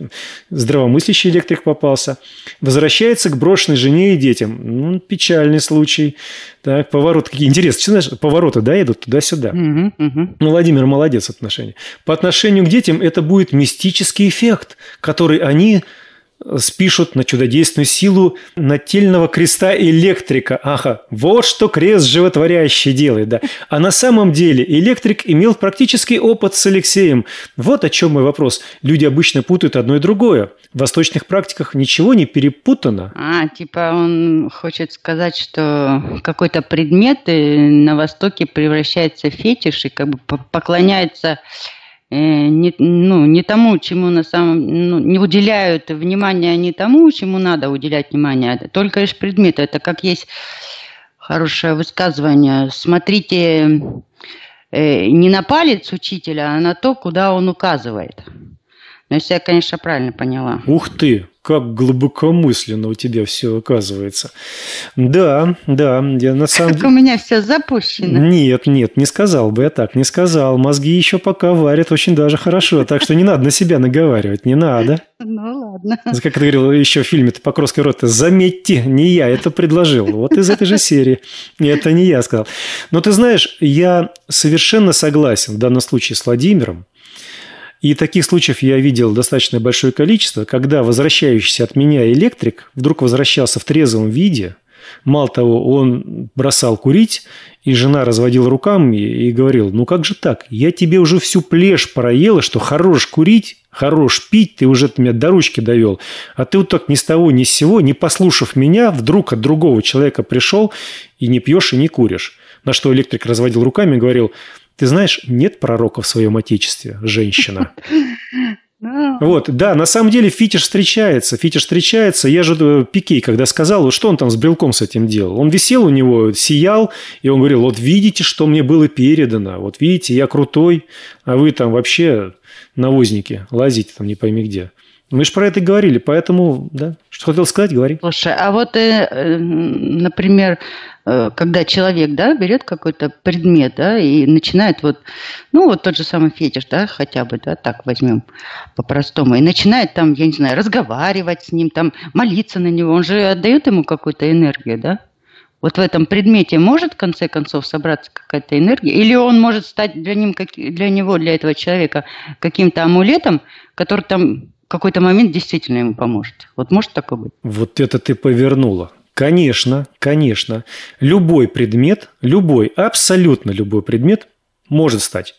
здравомыслящий электрик попался. Возвращается к брошенной жене и детям. Ну, печальный случай. Так, поворот какие интересные. Знаешь, повороты, да, идут туда-сюда. Угу, угу. Ну, Владимир молодец в отношении. По отношению к детям это будет мистический эффект, который они спишут на чудодейственную силу нательного креста электрика. Ага, вот что крест животворящий делает, да. А на самом деле электрик имел практический опыт с Алексеем. Вот о чем мой вопрос. Люди обычно путают одно и другое. В восточных практиках ничего не перепутано. А, типа он хочет сказать, что какой-то предмет э, на Востоке превращается в фетиш и как бы поклоняется Э, не, ну, не тому, чему на самом ну, не уделяют внимания не тому, чему надо уделять внимание, а только лишь предмету. Это как есть хорошее высказывание. Смотрите э, не на палец учителя, а на то, куда он указывает. Но ну, если я, конечно, правильно поняла. Ух ты! как глубокомысленно у тебя все оказывается. Да, да, я на самом деле... Как у меня все запущено. Нет, нет, не сказал бы я так, не сказал. Мозги еще пока варят очень даже хорошо, так что не надо на себя наговаривать, не надо. Ну ладно. Как ты говорил еще в фильме «Ты покровский рот», заметьте, не я это предложил. Вот из этой же серии. Это не я сказал. Но ты знаешь, я совершенно согласен в данном случае с Владимиром, и таких случаев я видел достаточно большое количество, когда возвращающийся от меня электрик вдруг возвращался в трезвом виде. Мало того, он бросал курить, и жена разводила руками и говорила, ну как же так, я тебе уже всю плешь проела, что хорош курить, хорош пить, ты уже меня до ручки довел. А ты вот так ни с того, ни с сего, не послушав меня, вдруг от другого человека пришел и не пьешь и не куришь. На что электрик разводил руками и говорил – ты знаешь, нет пророка в своем отечестве, женщина. Ну. Вот, да, на самом деле фитиш встречается, фитиш встречается. Я же э, Пикей, когда сказал, что он там с брелком с этим делал. Он висел у него, сиял, и он говорил, вот видите, что мне было передано, вот видите, я крутой, а вы там вообще навозники, лазите там не пойми где. Мы же про это говорили, поэтому, да, что хотел сказать, говори. Слушай, а вот, э, э, например, Э, когда человек, да, берет какой-то предмет, да, и начинает вот, ну, вот тот же самый фетиш, да, хотя бы, да, так возьмем по-простому, и начинает там, я не знаю, разговаривать с ним, там, молиться на него, он же отдает ему какую-то энергию, да? Вот в этом предмете может, в конце концов, собраться какая-то энергия? Или он может стать для, ним, для него, для этого человека, каким-то амулетом, который там в какой-то момент действительно ему поможет? Вот может такое быть? Вот это ты повернула. Конечно, конечно. Любой предмет, любой, абсолютно любой предмет может стать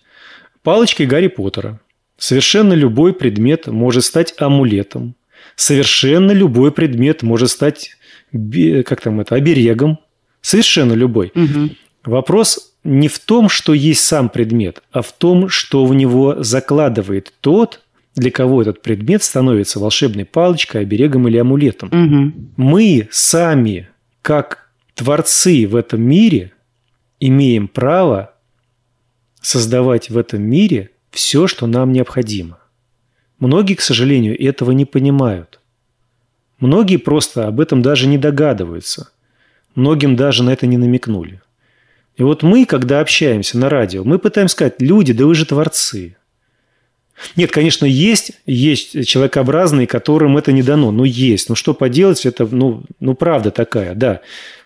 палочкой Гарри Поттера. Совершенно любой предмет может стать амулетом. Совершенно любой предмет может стать, как там это, оберегом. Совершенно любой. Угу. Вопрос не в том, что есть сам предмет, а в том, что в него закладывает тот, для кого этот предмет становится волшебной палочкой, оберегом или амулетом. Угу. Мы сами, как творцы в этом мире, имеем право создавать в этом мире все, что нам необходимо. Многие, к сожалению, этого не понимают. Многие просто об этом даже не догадываются. Многим даже на это не намекнули. И вот мы, когда общаемся на радио, мы пытаемся сказать, люди, да вы же творцы. Нет, конечно, есть, есть человекообразные, которым это не дано, но есть. Но ну, что поделать, это, ну, ну правда такая, да.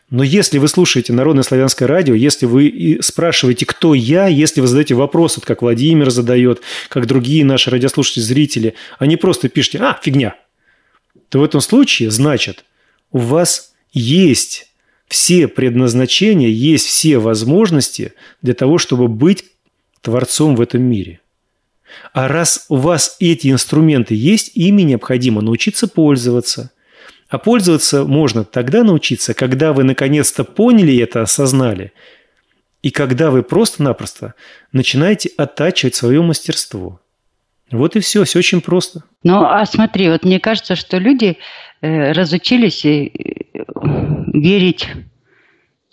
Но если вы слушаете Народное славянское радио, если вы спрашиваете, кто я, если вы задаете вопрос, вот как Владимир задает, как другие наши радиослушатели, зрители, они просто пишите «А, фигня!» то в этом случае, значит, у вас есть все предназначения, есть все возможности для того, чтобы быть творцом в этом мире – а раз у вас эти инструменты есть, ими необходимо научиться пользоваться. А пользоваться можно тогда научиться, когда вы наконец-то поняли это, осознали. И когда вы просто-напросто начинаете оттачивать свое мастерство. Вот и все, все очень просто. Ну, а смотри, вот мне кажется, что люди э, разучились э, верить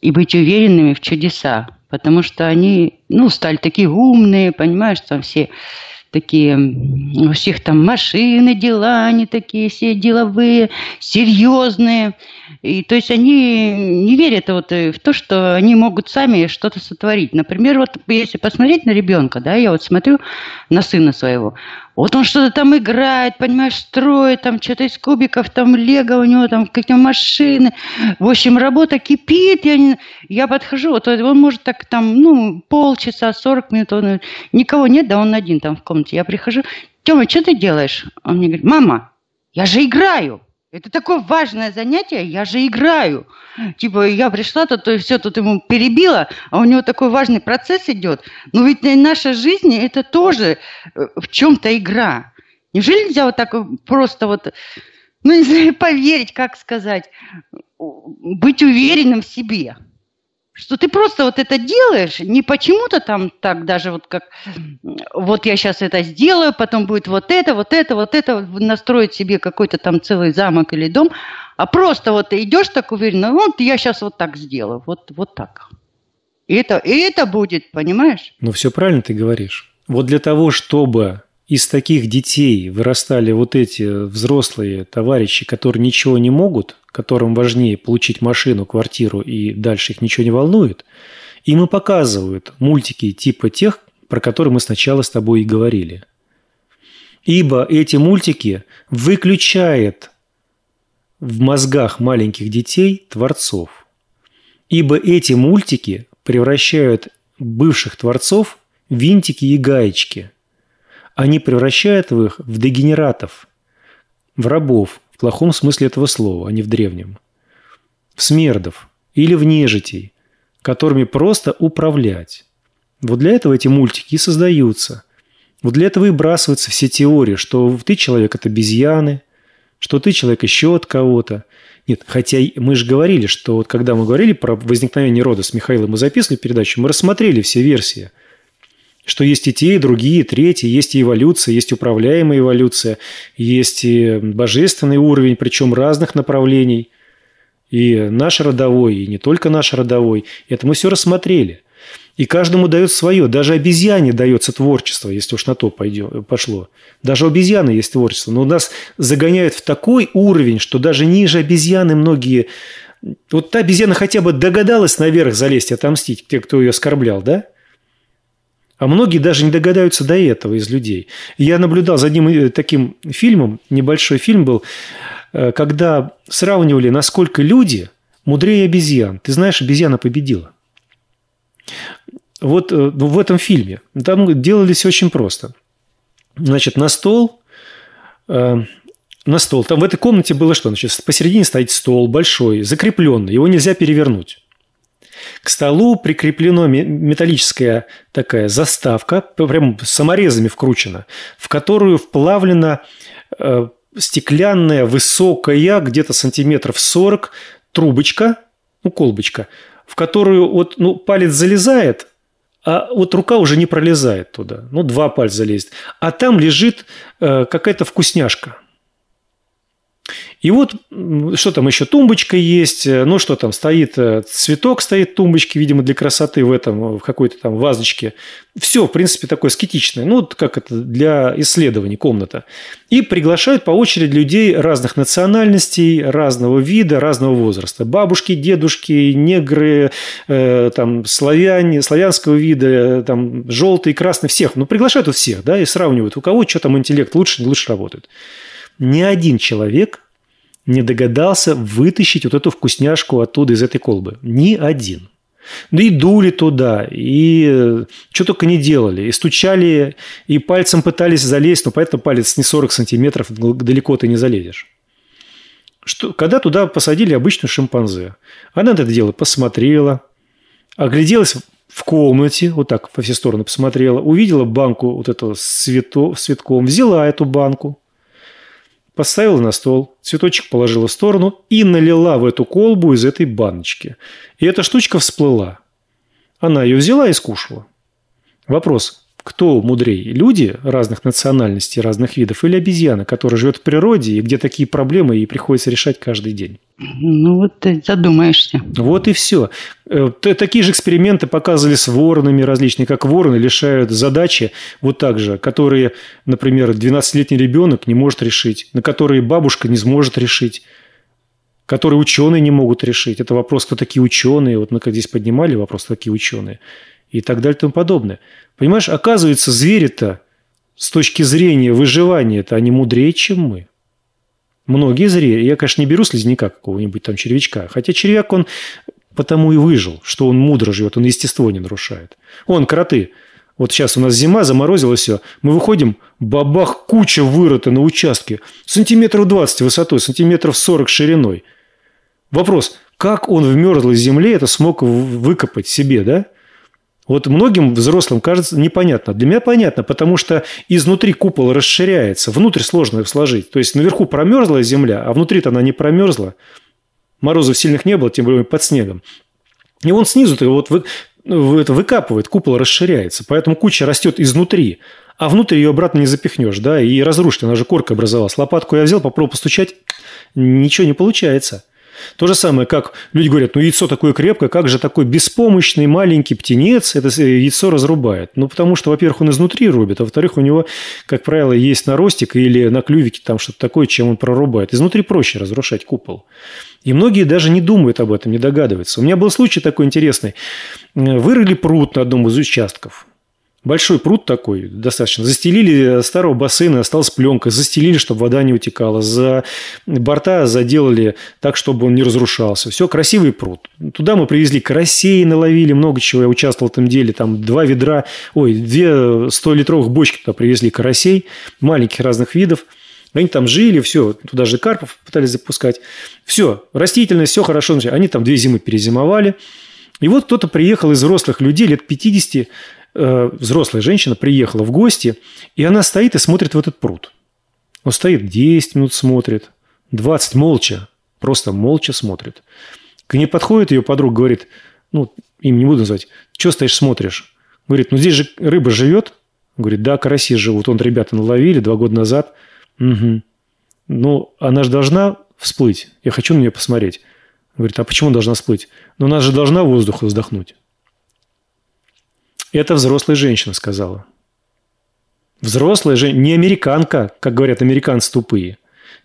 и быть уверенными в чудеса потому что они, ну, стали такие умные, понимаешь, там все такие, у всех там машины, дела, они такие все деловые, серьезные. И, то есть они не верят вот э, в то, что они могут сами что-то сотворить. Например, вот если посмотреть на ребенка, да, я вот смотрю на сына своего, вот он что-то там играет, понимаешь, строит там что-то из кубиков, там лего у него, там какие-то машины. В общем, работа кипит, я, не, я подхожу, вот он может так там, ну, полчаса, 40 минут, он, никого нет, да он один там в комнате. Я прихожу, Тёма, что ты делаешь? Он мне говорит, мама, я же играю. Это такое важное занятие, я же играю. Типа, я пришла, то, то и все, тут ему перебила, а у него такой важный процесс идет. Но ведь наша жизнь – это тоже э, в чем-то игра. Неужели нельзя вот так просто вот, ну, не знаю, поверить, как сказать, быть уверенным в себе? что ты просто вот это делаешь, не почему-то там так даже вот как, вот я сейчас это сделаю, потом будет вот это, вот это, вот это, настроить себе какой-то там целый замок или дом, а просто вот ты идешь так уверенно, «Ну вот я сейчас вот так сделаю, вот, вот так. И это, и это будет, понимаешь? Ну, все правильно ты говоришь. Вот для того, чтобы из таких детей вырастали вот эти взрослые товарищи, которые ничего не могут, которым важнее получить машину, квартиру и дальше их ничего не волнует, им и показывают мультики типа тех, про которые мы сначала с тобой и говорили. Ибо эти мультики выключают в мозгах маленьких детей творцов. Ибо эти мультики превращают бывших творцов винтики и гаечки – они превращают их в дегенератов, в рабов, в плохом смысле этого слова, а не в древнем, в смердов или в нежитей, которыми просто управлять. Вот для этого эти мультики и создаются. Вот для этого и бросаются все теории, что ты человек от обезьяны, что ты человек еще от кого-то. Нет, хотя мы же говорили, что вот когда мы говорили про возникновение рода с Михаилом, мы записывали передачу, мы рассмотрели все версии – что есть и те, и другие, и третьи, есть и эволюция, есть управляемая эволюция, есть и божественный уровень, причем разных направлений, и наш родовой, и не только наш родовой. Это мы все рассмотрели. И каждому дает свое. Даже обезьяне дается творчество, если уж на то пойдем, пошло. Даже обезьяны есть творчество. Но нас загоняют в такой уровень, что даже ниже обезьяны многие... Вот та обезьяна хотя бы догадалась наверх залезть и отомстить, те, кто ее оскорблял, да? А многие даже не догадаются до этого из людей. Я наблюдал за одним э, таким фильмом, небольшой фильм был, э, когда сравнивали, насколько люди мудрее обезьян. Ты знаешь, обезьяна победила. Вот э, ну, в этом фильме. Там делали все очень просто. Значит, на стол на стол. Там в этой комнате было что? Значит, посередине стоит стол большой, закрепленный, его нельзя перевернуть. К столу прикреплена металлическая такая заставка, прям саморезами вкручена, в которую вплавлена э, стеклянная, высокая, где-то сантиметров 40, трубочка, ну, колбочка, в которую вот, ну, палец залезает, а вот рука уже не пролезает туда. Ну, два пальца лезет. А там лежит э, какая-то вкусняшка – и вот что там еще, тумбочка есть, э, ну что там, стоит э, цветок, стоит тумбочки, видимо, для красоты в этом, э, в какой-то там вазочке. Все, в принципе, такое скетичное, ну, как это для исследований комната. И приглашают по очереди людей разных национальностей, разного вида, разного возраста. Бабушки, дедушки, негры, э, там, славяне, славянского вида, там, желтый, красный, всех. Ну, приглашают у всех, да, и сравнивают, у кого что там интеллект лучше, не лучше работает. Ни один человек не догадался вытащить вот эту вкусняшку оттуда, из этой колбы. Ни один. Да и дули туда, и э, что только не делали. И стучали, и пальцем пытались залезть, но поэтому палец не 40 сантиметров, далеко ты не залезешь. Что, когда туда посадили обычную шимпанзе, она на это дело посмотрела, огляделась в комнате, вот так во все стороны посмотрела, увидела банку вот этого с цветком, взяла эту банку – Поставила на стол, цветочек положила в сторону и налила в эту колбу из этой баночки. И эта штучка всплыла. Она ее взяла и скушала. Вопрос кто мудрее? Люди разных национальностей, разных видов или обезьяна, которая живет в природе и где такие проблемы ей приходится решать каждый день? Ну, вот ты задумаешься. Вот и все. Э, такие же эксперименты показывали с воронами различные, как вороны лишают задачи вот так же, которые, например, 12-летний ребенок не может решить, на которые бабушка не сможет решить которые ученые не могут решить. Это вопрос, кто такие ученые. Вот мы как здесь поднимали вопрос, кто такие ученые и так далее и тому подобное. Понимаешь, оказывается, звери-то с точки зрения выживания, это они мудрее, чем мы. Многие звери. Я, конечно, не беру слизняка какого-нибудь там червячка. Хотя червяк, он потому и выжил, что он мудро живет, он естество не нарушает. Он, кроты. Вот сейчас у нас зима, заморозило все. Мы выходим, бабах, куча вырота на участке. Сантиметров 20 высотой, сантиметров 40 шириной. Вопрос, как он в мерзлой земле это смог выкопать себе, да? Вот многим взрослым кажется непонятно. Для меня понятно, потому что изнутри купол расширяется, внутрь сложно их сложить. То есть наверху промерзла земля, а внутри-то она не промерзла. Морозов сильных не было, тем более под снегом. И он снизу вот вы, это выкапывает, купол расширяется. Поэтому куча растет изнутри, а внутрь ее обратно не запихнешь, да, и разрушит, она же корка образовалась. Лопатку я взял, попробовал постучать, ничего не получается. То же самое, как люди говорят, ну яйцо такое крепкое, как же такой беспомощный маленький птенец это э, яйцо разрубает? Ну потому что, во-первых, он изнутри рубит, а во-вторых, у него, как правило, есть наростик или на клювике там что-то такое, чем он прорубает. Изнутри проще разрушать купол. И многие даже не думают об этом, не догадываются. У меня был случай такой интересный. Вырыли пруд на одном из участков. Большой пруд такой, достаточно. Застелили э, старого бассейна, осталась пленка. Застелили, чтобы вода не утекала. За борта заделали так, чтобы он не разрушался. Все, красивый пруд. Туда мы привезли карасей, наловили много чего. Я участвовал в этом деле. Там два ведра, ой, две 100-литровых э, бочки туда привезли карасей. Маленьких разных видов. Они там жили, все, туда же карпов пытались запускать. Все, растительность, все хорошо. Они там две зимы перезимовали. И вот кто-то приехал из взрослых людей лет 50 Э, взрослая женщина приехала в гости, и она стоит и смотрит в этот пруд. Он стоит 10 минут смотрит, 20 молча, просто молча смотрит. К ней подходит ее подруга, говорит, ну, им не буду называть, что стоишь смотришь? Говорит, ну здесь же рыба живет. Говорит, да, караси живут. Он ребята наловили два года назад. Угу. Ну, она же должна всплыть. Я хочу на нее посмотреть. Говорит, а почему должна всплыть? Ну, она же должна воздуха вздохнуть. Это взрослая женщина сказала. Взрослая же не американка, как говорят американцы тупые.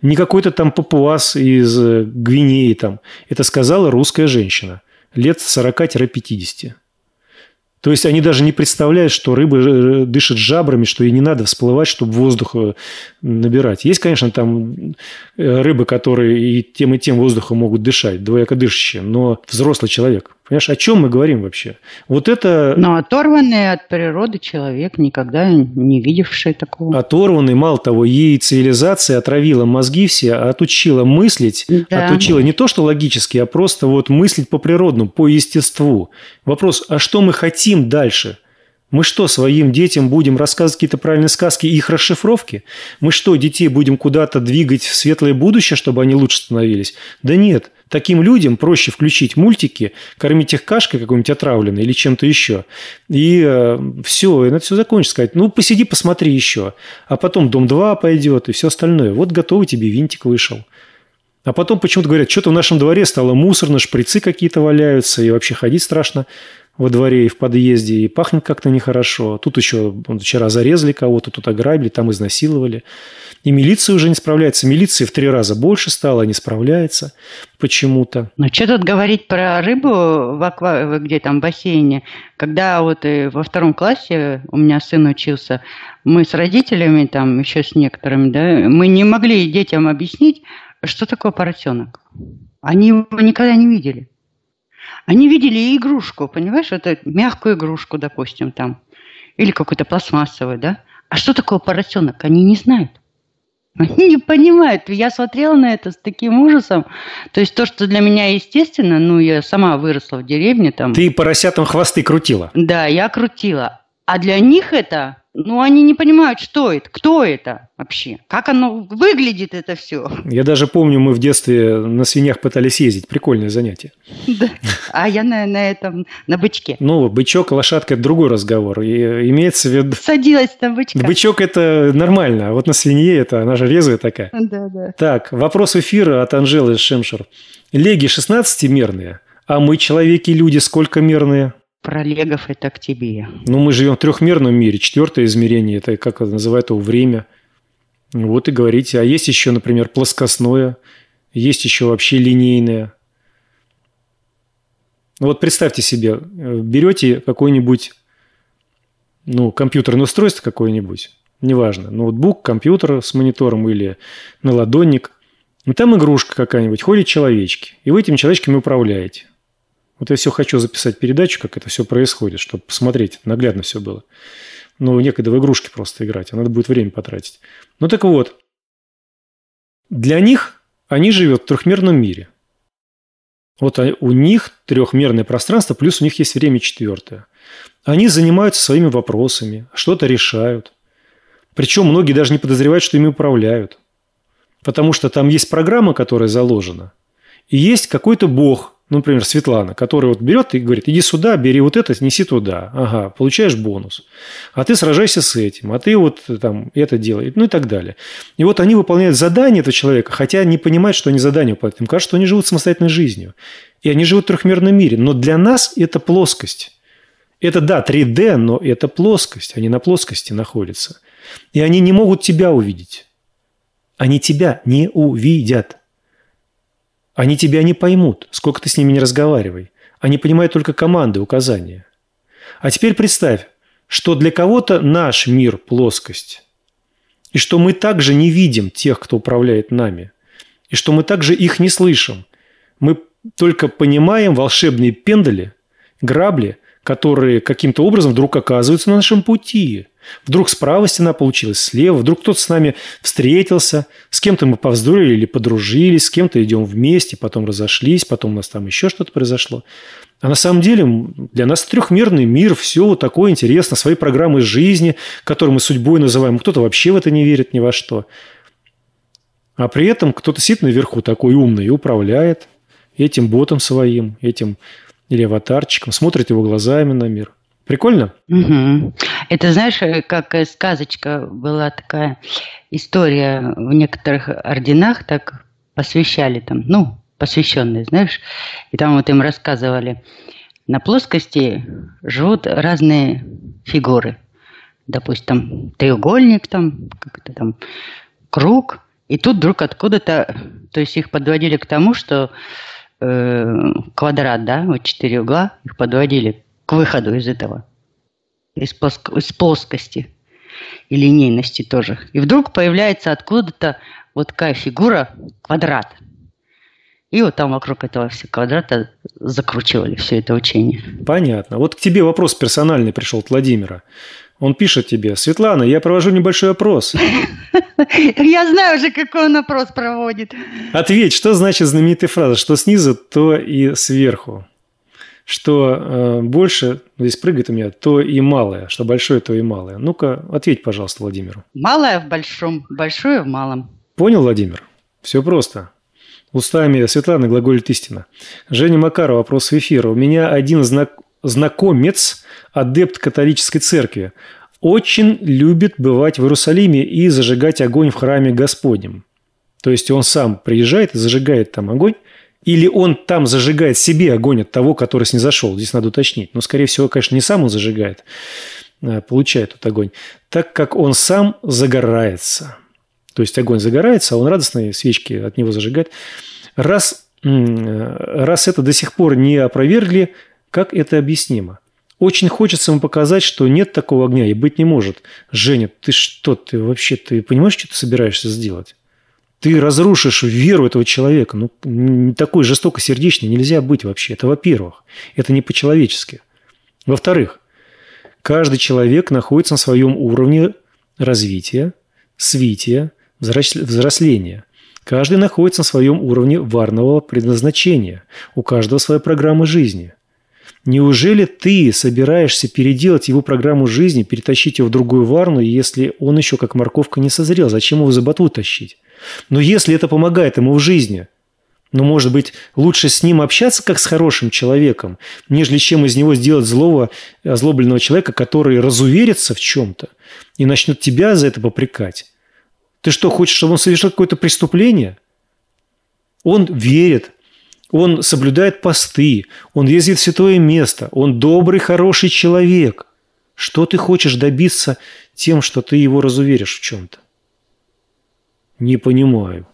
Не какой-то там папуас из э, Гвинеи там. Это сказала русская женщина. Лет 40-50. То есть они даже не представляют, что рыба э, дышит жабрами, что ей не надо всплывать, чтобы воздух э, набирать. Есть, конечно, там рыбы, которые и тем, и тем воздухом могут дышать, двоякодышащие, но взрослый человек – Понимаешь, о чем мы говорим вообще? Вот это... Но оторванный от природы человек, никогда не видевший такого. Оторванный, мало того, ей цивилизация отравила мозги все, отучила мыслить, да. отучила не то, что логически, а просто вот мыслить по природному, по естеству. Вопрос, а что мы хотим дальше? Мы что, своим детям будем рассказывать какие-то правильные сказки и их расшифровки? Мы что, детей будем куда-то двигать в светлое будущее, чтобы они лучше становились? Да нет. Таким людям проще включить мультики, кормить их кашкой какой-нибудь отравленной или чем-то еще. И э, все, и на все закончится. Сказать, ну, посиди, посмотри еще. А потом «Дом-2» пойдет и все остальное. Вот готовый тебе винтик вышел. А потом почему-то говорят, что-то в нашем дворе стало мусорно, шприцы какие-то валяются, и вообще ходить страшно во дворе и в подъезде, и пахнет как-то нехорошо. Тут еще вчера зарезали кого-то, тут ограбили, там изнасиловали. И милиция уже не справляется. Милиции в три раза больше стало, а не справляется почему-то. Ну, что тут говорить про рыбу в аква... где там, в бассейне? Когда вот э, во втором классе у меня сын учился, мы с родителями, там еще с некоторыми, да, мы не могли детям объяснить, что такое поросенок. Они его никогда не видели. Они видели игрушку, понимаешь, это мягкую игрушку, допустим, там, или какую-то пластмассовую, да? А что такое поросенок? Они не знают. Они не понимают. Я смотрела на это с таким ужасом. То есть то, что для меня естественно, ну, я сама выросла в деревне там. Ты поросятам хвосты крутила. Да, я крутила. А для них это ну, они не понимают, что это, кто это вообще, как оно выглядит это все. Я даже помню, мы в детстве на свиньях пытались ездить, прикольное занятие. Да, а я на, на этом, на бычке. Ну, бычок, лошадка – это другой разговор, и имеется в виду… Садилась на бычка. Бычок – это нормально, а вот на свинье это, она же резвая такая. Да, да. Так, вопрос эфира от Анжелы Шемшер. Леги 16-мерные, а мы, человеки-люди, сколько мерные? пролегов это к тебе. Ну, мы живем в трехмерном мире. Четвертое измерение – это, как называют его, время. Вот и говорите. А есть еще, например, плоскостное, есть еще вообще линейное. Ну, вот представьте себе, берете какой-нибудь ну, компьютерное устройство какое-нибудь, неважно, ноутбук, компьютер с монитором или наладонник, и там игрушка какая-нибудь, ходят человечки, и вы этими человечками управляете. Вот я все хочу записать передачу, как это все происходит, чтобы посмотреть, наглядно все было. Но ну, некогда в игрушки просто играть, а надо будет время потратить. Ну так вот, для них они живут в трехмерном мире. Вот у них трехмерное пространство, плюс у них есть время четвертое. Они занимаются своими вопросами, что-то решают. Причем многие даже не подозревают, что ими управляют. Потому что там есть программа, которая заложена, и есть какой-то бог, ну, например, Светлана, которая вот берет и говорит, иди сюда, бери вот это, неси туда. Ага, получаешь бонус. А ты сражайся с этим, а ты вот э, там это делай, ну и так далее. И вот они выполняют задание этого человека, хотя не понимают, что они задание выполняют. Им кажется, что они живут самостоятельной жизнью. И они живут в трехмерном мире. Но для нас это плоскость. Это, да, 3D, но это плоскость. Они на плоскости находятся. И они не могут тебя увидеть. Они тебя не увидят. Они тебя не поймут, сколько ты с ними не разговаривай. Они понимают только команды, указания. А теперь представь, что для кого-то наш мир – плоскость. И что мы также не видим тех, кто управляет нами. И что мы также их не слышим. Мы только понимаем волшебные пендали, грабли – которые каким-то образом вдруг оказываются на нашем пути. Вдруг справа стена получилась слева, вдруг кто-то с нами встретился, с кем-то мы повздорили или подружились, с кем-то идем вместе, потом разошлись, потом у нас там еще что-то произошло. А на самом деле для нас трехмерный мир, все вот такое интересно, свои программы жизни, которые мы судьбой называем. Кто-то вообще в это не верит ни во что. А при этом кто-то сидит наверху такой умный и управляет этим ботом своим, этим или аватарчиком, смотрит его глазами на мир. Прикольно? Угу. Это, знаешь, как сказочка была такая история в некоторых орденах, так посвящали там, ну, посвященные, знаешь, и там вот им рассказывали, на плоскости живут разные фигуры. Допустим, треугольник, там, как-то там, круг. И тут вдруг откуда-то, то есть их подводили к тому, что э, квадрат, да, вот четыре угла, их подводили к выходу из этого, из, плоско, из плоскости и линейности тоже. И вдруг появляется откуда-то вот такая фигура, квадрат. И вот там вокруг этого все квадрата закручивали все это учение. Понятно. Вот к тебе вопрос персональный пришел от Владимира. Он пишет тебе, Светлана, я провожу небольшой опрос. Я знаю уже, какой он опрос проводит. Ответь, что значит знаменитая фраза, что снизу, то и сверху. Что э, больше, здесь прыгает у меня, то и малое, что большое, то и малое. Ну-ка, ответь, пожалуйста, Владимиру. Малое в большом, большое в малом. Понял, Владимир? Все просто. Устами Светланы глаголит истина. Женя Макарова, вопрос в эфир. У меня один знак... знакомец адепт католической церкви, очень любит бывать в Иерусалиме и зажигать огонь в храме Господнем. То есть он сам приезжает и зажигает там огонь, или он там зажигает себе огонь от того, который снизошел. Здесь надо уточнить. Но, скорее всего, конечно, не сам он зажигает, э, получает этот огонь, так как он сам загорается. То есть огонь загорается, а он радостные свечки от него зажигает. Раз, э, раз это до сих пор не опровергли, как это объяснимо? Очень хочется ему показать, что нет такого огня и быть не может. Женя, ты что, ты вообще, ты понимаешь, что ты собираешься сделать? Ты разрушишь веру этого человека. Ну, такой жестокосердечный нельзя быть вообще. Это во-первых. Это не по-человечески. Во-вторых, каждый человек находится на своем уровне развития, свития, взросления. Каждый находится на своем уровне варного предназначения. У каждого своя программа жизни. Неужели ты собираешься переделать его программу жизни, перетащить его в другую варну, если он еще как морковка не созрел? Зачем его за ботву тащить? Но если это помогает ему в жизни, ну, может быть, лучше с ним общаться как с хорошим человеком, нежели чем из него сделать злого, э, озлобленного человека, который разуверится в чем-то и начнет тебя за это попрекать. Ты что, хочешь, чтобы он совершил какое-то преступление? Он верит, он соблюдает посты, он ездит в святое место, он добрый, хороший человек. Что ты хочешь добиться тем, что ты его разуверишь в чем-то? Не понимаю.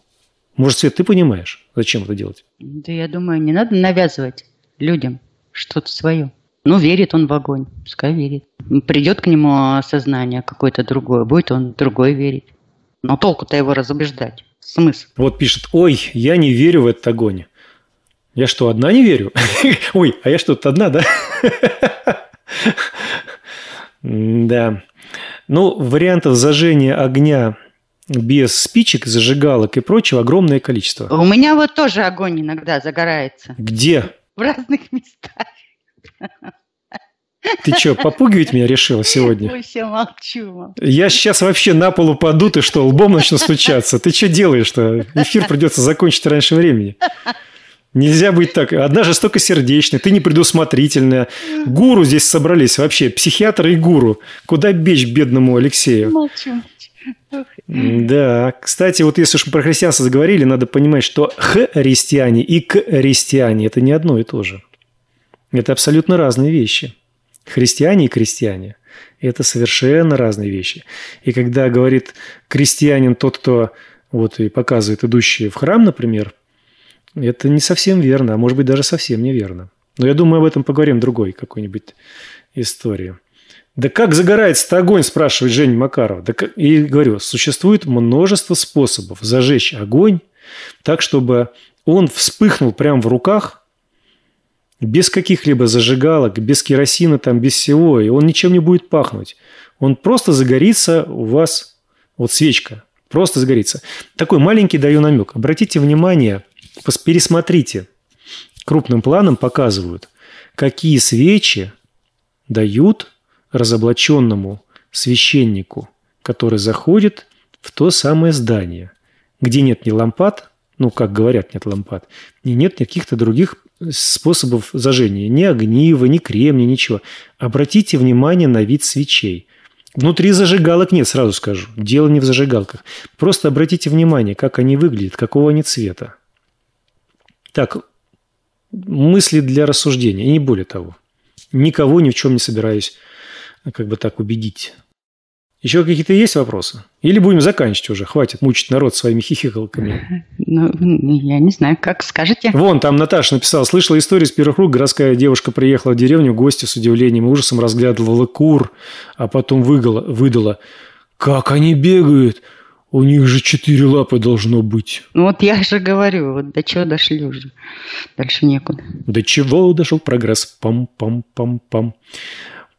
Может, Свет, ты понимаешь, зачем это делать? Да я думаю, не надо навязывать людям что-то свое. Ну, верит он в огонь, пускай верит. Придет к нему осознание какое-то другое, будет он другой верить. Но толку-то его разубеждать. Смысл. Вот пишет, ой, я не верю в этот огонь. Я что, одна не верю? Ой, а я что, тут одна, да? Да. Ну, вариантов зажжения огня без спичек, зажигалок и прочего огромное количество. У меня вот тоже огонь иногда загорается. Где? В разных местах. Ты что, попугивать меня решила сегодня? Вообще молчу. Я сейчас вообще на пол упаду, ты что, лбом начну стучаться? Ты что делаешь-то? Эфир придется закончить раньше времени. Нельзя быть так. Одна жестоко сердечная, ты непредусмотрительная. Гуру здесь собрались вообще, психиатр и гуру. Куда бечь бедному Алексею? Молчу. Да. Кстати, вот если уж мы про христианство заговорили, надо понимать, что христиане и крестьяне – это не одно и то же. Это абсолютно разные вещи. Христиане и крестьяне – это совершенно разные вещи. И когда говорит крестьянин тот, кто вот и показывает идущие в храм, например – это не совсем верно, а может быть даже совсем неверно. Но я думаю, об этом поговорим в другой какой-нибудь истории. Да как загорается-то огонь, спрашивает Женя Макарова. Да И говорю, существует множество способов зажечь огонь так, чтобы он вспыхнул прямо в руках, без каких-либо зажигалок, без керосина, там, без всего, и он ничем не будет пахнуть. Он просто загорится у вас, вот свечка, просто загорится. Такой маленький даю намек. Обратите внимание, пересмотрите. Крупным планом показывают, какие свечи дают разоблаченному священнику, который заходит в то самое здание, где нет ни лампад, ну, как говорят, нет лампад, и нет никаких то других способов зажжения. Ни огнива, ни кремния, ничего. Обратите внимание на вид свечей. Внутри зажигалок нет, сразу скажу. Дело не в зажигалках. Просто обратите внимание, как они выглядят, какого они цвета. Так, мысли для рассуждения, и не более того. Никого ни в чем не собираюсь как бы так убедить. Еще какие-то есть вопросы? Или будем заканчивать уже? Хватит мучить народ своими хихикалками. Ну, я не знаю, как скажете. Вон, там Наташа написала. Слышала историю с первых рук. Городская девушка приехала в деревню, гости с удивлением и ужасом разглядывала кур, а потом выгала, выдала. Как они бегают! У них же четыре лапы должно быть. Ну вот я же говорю, вот до чего дошли уже. Дальше некуда. До чего дошел прогресс? Пам-пам-пам-пам.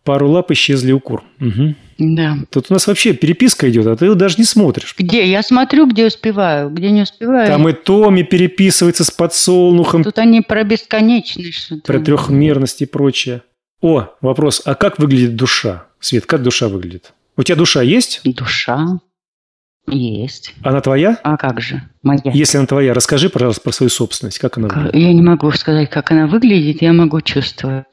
Пару лап исчезли у кур. Угу. Да. Тут у нас вообще переписка идет, а ты даже не смотришь. Где? Я смотрю, где успеваю, где не успеваю. Там и Томи переписывается с подсолнухом. Тут они про бесконечность что-то. Про трехмерность и прочее. О, вопрос, а как выглядит душа? Свет, как душа выглядит? У тебя душа есть? Душа. Есть. Она твоя? А как же? Моя. Если она твоя, расскажи, пожалуйста, про свою собственность. Как она выглядит? Я не могу сказать, как она выглядит, я могу чувствовать.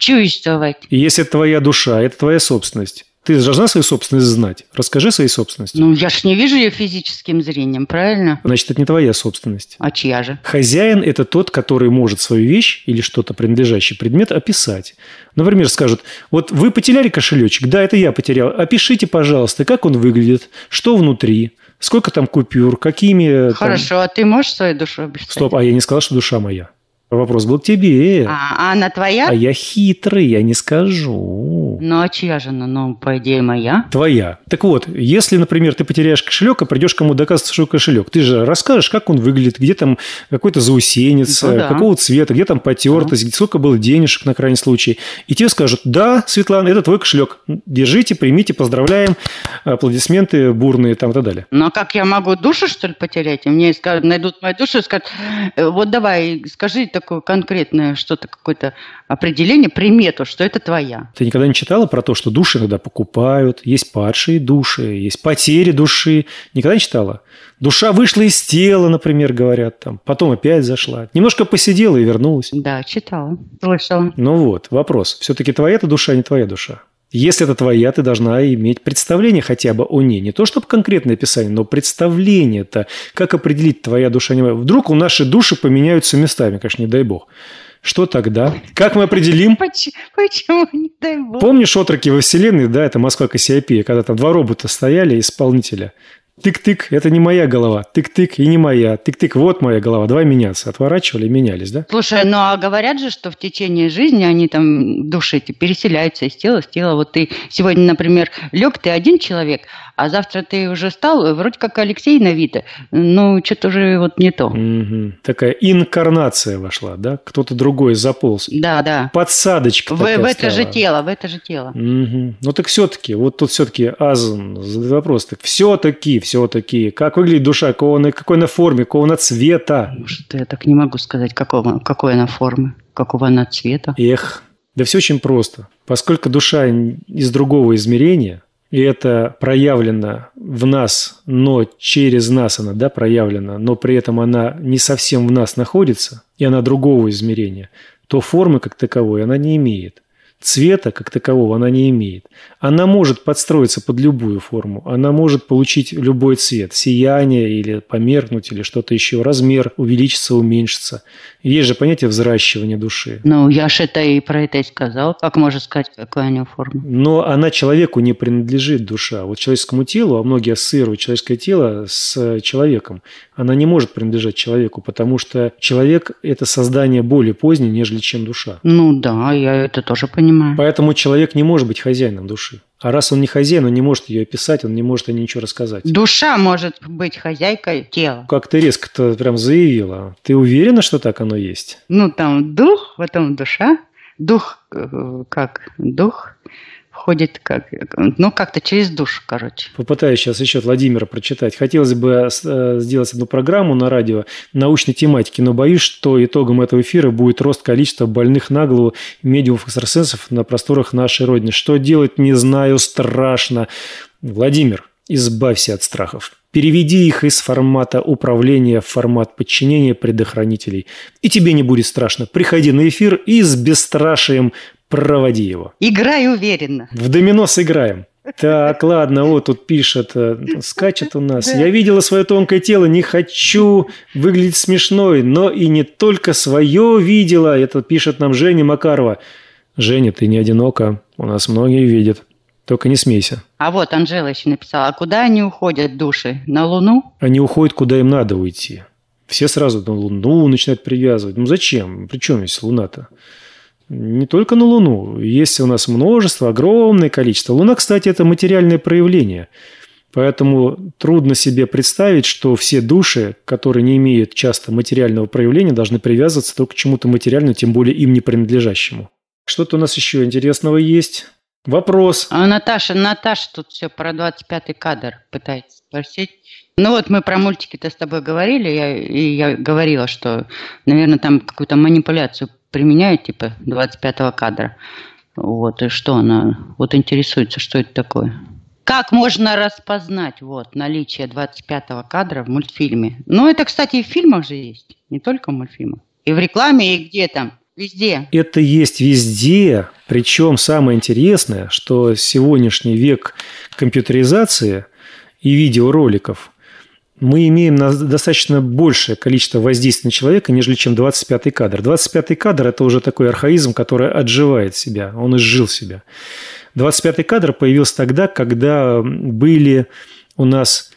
Чувствовать. если это твоя душа, это твоя собственность. Ты должна свою собственность знать. Расскажи своей собственности. Ну, я ж не вижу ее физическим зрением, правильно? Значит, это не твоя собственность. А чья же? Хозяин – это тот, который может свою вещь или что-то, принадлежащий предмет, описать. Например, скажут, вот вы потеряли кошелечек? Да, это я потерял. Опишите, пожалуйста, как он выглядит, что внутри, сколько там купюр, какими... Э, Хорошо, там... а ты можешь своей душой обещать? Стоп, а я не сказал, что душа моя. Вопрос был к тебе. А, а она твоя? А я хитрый, я не скажу. Ну, а чья же она? Ну, по идее, моя. Твоя. Так вот, если, например, ты потеряешь кошелек, а придешь кому доказывать, что кошелек, ты же расскажешь, как он выглядит, где там какой-то заусенец, ну, да. какого цвета, где там потертость, да. сколько было денежек на крайний случай. И тебе скажут, да, Светлана, это твой кошелек. Держите, примите, поздравляем, аплодисменты бурные там и так далее. Ну, а как я могу душу, что ли, потерять? И мне скажут, найдут мою душу и скажут, «Э, вот давай, скажи, так такое конкретное что-то, какое-то определение, примету, что это твоя. Ты никогда не читала про то, что души иногда покупают, есть падшие души, есть потери души? Никогда не читала? Душа вышла из тела, например, говорят там, потом опять зашла. Немножко посидела и вернулась. Да, читала, слышала. Ну вот, вопрос. Все-таки твоя это душа, а не твоя душа? Если это твоя, ты должна иметь представление хотя бы о ней. Не то, чтобы конкретное описание, но представление-то. Как определить, твоя душа не моя? Вдруг у нашей души поменяются местами, конечно, не дай бог. Что тогда? Как мы определим? Почему, почему не дай бог? Помнишь «Отроки во вселенной», да, это Москва Кассиопия, когда там два робота стояли, исполнителя. Тык-тык, это не моя голова. Тык-тык, и не моя. Тык-тык, вот моя голова. Давай меняться. Отворачивали, менялись, да? Слушай, ну а говорят же, что в течение жизни они там души переселяются из тела в тело. Вот ты сегодня, например, лег, ты один человек, а завтра ты уже стал, вроде как Алексей на ну что-то уже вот не то. Угу. Такая инкарнация вошла, да? Кто-то другой заполз. Да, да. Подсадочка в, в это стала. же тело, в это же тело. Угу. Ну так все-таки, вот тут все-таки Азан задает вопрос, так все-таки, все-таки, как выглядит душа, какого она, какой на форме, какого она цвета? Может, я так не могу сказать, какого, какой она формы, какого она цвета. Эх, да все очень просто. Поскольку душа из другого измерения, и это проявлено в нас, но через нас она да, проявлена, но при этом она не совсем в нас находится, и она другого измерения, то формы как таковой она не имеет. Цвета как такового она не имеет. Она может подстроиться под любую форму, она может получить любой цвет, сияние или померкнуть, или что-то еще, размер увеличится, уменьшится. Есть же понятие взращивания души. Ну, я же это и про это и сказал. Как можно сказать, какая у нее форма? Но она человеку не принадлежит душа. Вот человеческому телу, а многие ассоциируют человеческое тело с человеком, она не может принадлежать человеку, потому что человек – это создание более позднее, нежели чем душа. Ну да, я это тоже понимаю. Поэтому человек не может быть хозяином души души. А раз он не хозяин, он не может ее описать, он не может о ней ничего рассказать. Душа может быть хозяйкой тела. Как ты резко-то прям заявила. Ты уверена, что так оно есть? Ну, там дух, потом душа. Дух э, как? Дух ходит как, ну, как-то через душ, короче. Попытаюсь сейчас еще от Владимира прочитать. Хотелось бы э, э, сделать одну программу на радио научной тематики, но боюсь, что итогом этого эфира будет рост количества больных на голову медиумов-экстрасенсов на просторах нашей Родины. Что делать, не знаю, страшно. Владимир, избавься от страхов. Переведи их из формата управления в формат подчинения предохранителей. И тебе не будет страшно. Приходи на эфир и с бесстрашием Проводи его. Играй уверенно. В домино сыграем. Так, ладно, вот тут пишет, э, скачет у нас. Я видела свое тонкое тело, не хочу выглядеть смешной, но и не только свое видела. Это пишет нам Женя Макарова. Женя, ты не одинока, у нас многие видят. Только не смейся. А вот Анжела еще написала, а куда они уходят, души? На Луну? Они уходят, куда им надо уйти. Все сразу на Луну начинают привязывать. Ну зачем? Причем здесь Луна-то? не только на Луну. Есть у нас множество, огромное количество. Луна, кстати, это материальное проявление. Поэтому трудно себе представить, что все души, которые не имеют часто материального проявления, должны привязываться только к чему-то материальному, тем более им не принадлежащему. Что-то у нас еще интересного есть. Вопрос. А Наташа, Наташа тут все про 25-й кадр пытается спросить. Ну вот мы про мультики-то с тобой говорили, я, и я говорила, что, наверное, там какую-то манипуляцию применяют, типа 25 кадра. Вот, и что она, вот интересуется, что это такое. Как можно распознать вот, наличие 25 кадра в мультфильме? Ну, это, кстати, и в фильмах же есть, не только в мультфильмах. И в рекламе, и где там, везде. Это есть везде. Причем самое интересное, что сегодняшний век компьютеризации и видеороликов мы имеем достаточно большее количество воздействия на человека, нежели чем 25-й кадр. 25-й кадр – это уже такой архаизм, который отживает себя, он изжил себя. 25-й кадр появился тогда, когда были у нас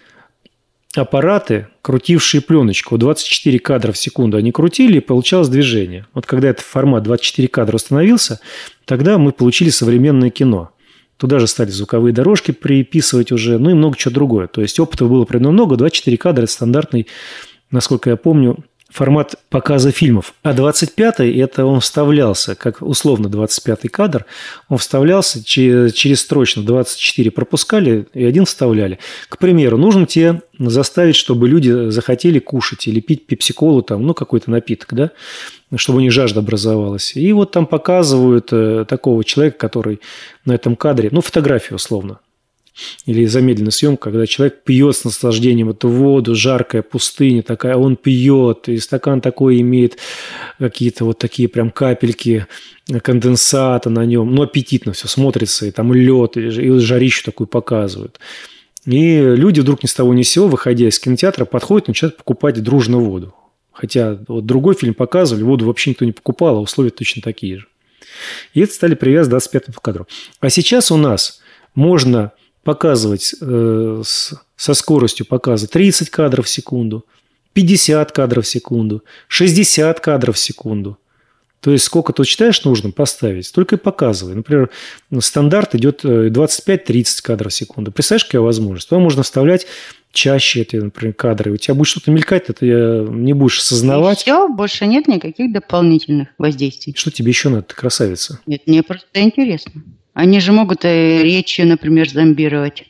аппараты, крутившие пленочку. 24 кадра в секунду они крутили, и получалось движение. Вот когда этот формат 24 кадра установился, тогда мы получили современное кино – Туда же стали звуковые дорожки приписывать уже, ну и много чего другое. То есть опыта было придано много, 24 кадра – это стандартный, насколько я помню, формат показа фильмов. А 25-й, это он вставлялся, как условно 25-й кадр, он вставлялся через, через строчно 24 пропускали и один вставляли. К примеру, нужно тебе заставить, чтобы люди захотели кушать или пить пепсиколу, там, ну, какой-то напиток, да? чтобы не жажда образовалась. И вот там показывают э, такого человека, который на этом кадре, ну, фотографию условно, или замедленная съемка, когда человек пьет с наслаждением эту воду, жаркая пустыня такая, он пьет, и стакан такой имеет какие-то вот такие прям капельки э, конденсата на нем, ну, аппетитно все смотрится, и там лед, и жарищу такую показывают. И люди вдруг ни с того ни с сего, выходя из кинотеатра, подходят и начинают покупать дружно воду. Хотя вот другой фильм показывали, воду вообще никто не покупал, а условия точно такие же. И это стали привязывать к 25 кадру. А сейчас у нас можно показывать э, с, со скоростью показа 30 кадров в секунду, 50 кадров в секунду, 60 кадров в секунду. То есть сколько ты считаешь нужным поставить, только и показывай. Например, стандарт идет 25-30 э, кадров в секунду. Представляешь, какая возможность? Туда можно вставлять чаще эти, например, кадры. У тебя будет что-то мелькать, это не будешь осознавать. И все, больше нет никаких дополнительных воздействий. Что тебе еще надо, ты красавица? Нет, мне просто интересно. Они же могут э, речью, например, зомбировать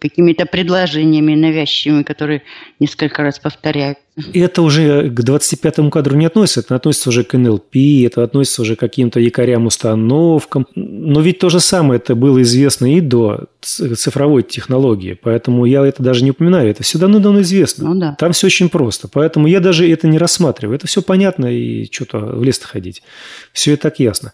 какими-то предложениями навязчивыми, которые несколько раз повторяют. И это уже к 25-му кадру не относится, это относится уже к НЛП, это относится уже к каким-то якорям, установкам. Но ведь то же самое это было известно и до цифровой технологии, поэтому я это даже не упоминаю, это все давно-давно известно. Ну, да. Там все очень просто, поэтому я даже это не рассматриваю, это все понятно и что-то в лес то ходить. Все и так ясно.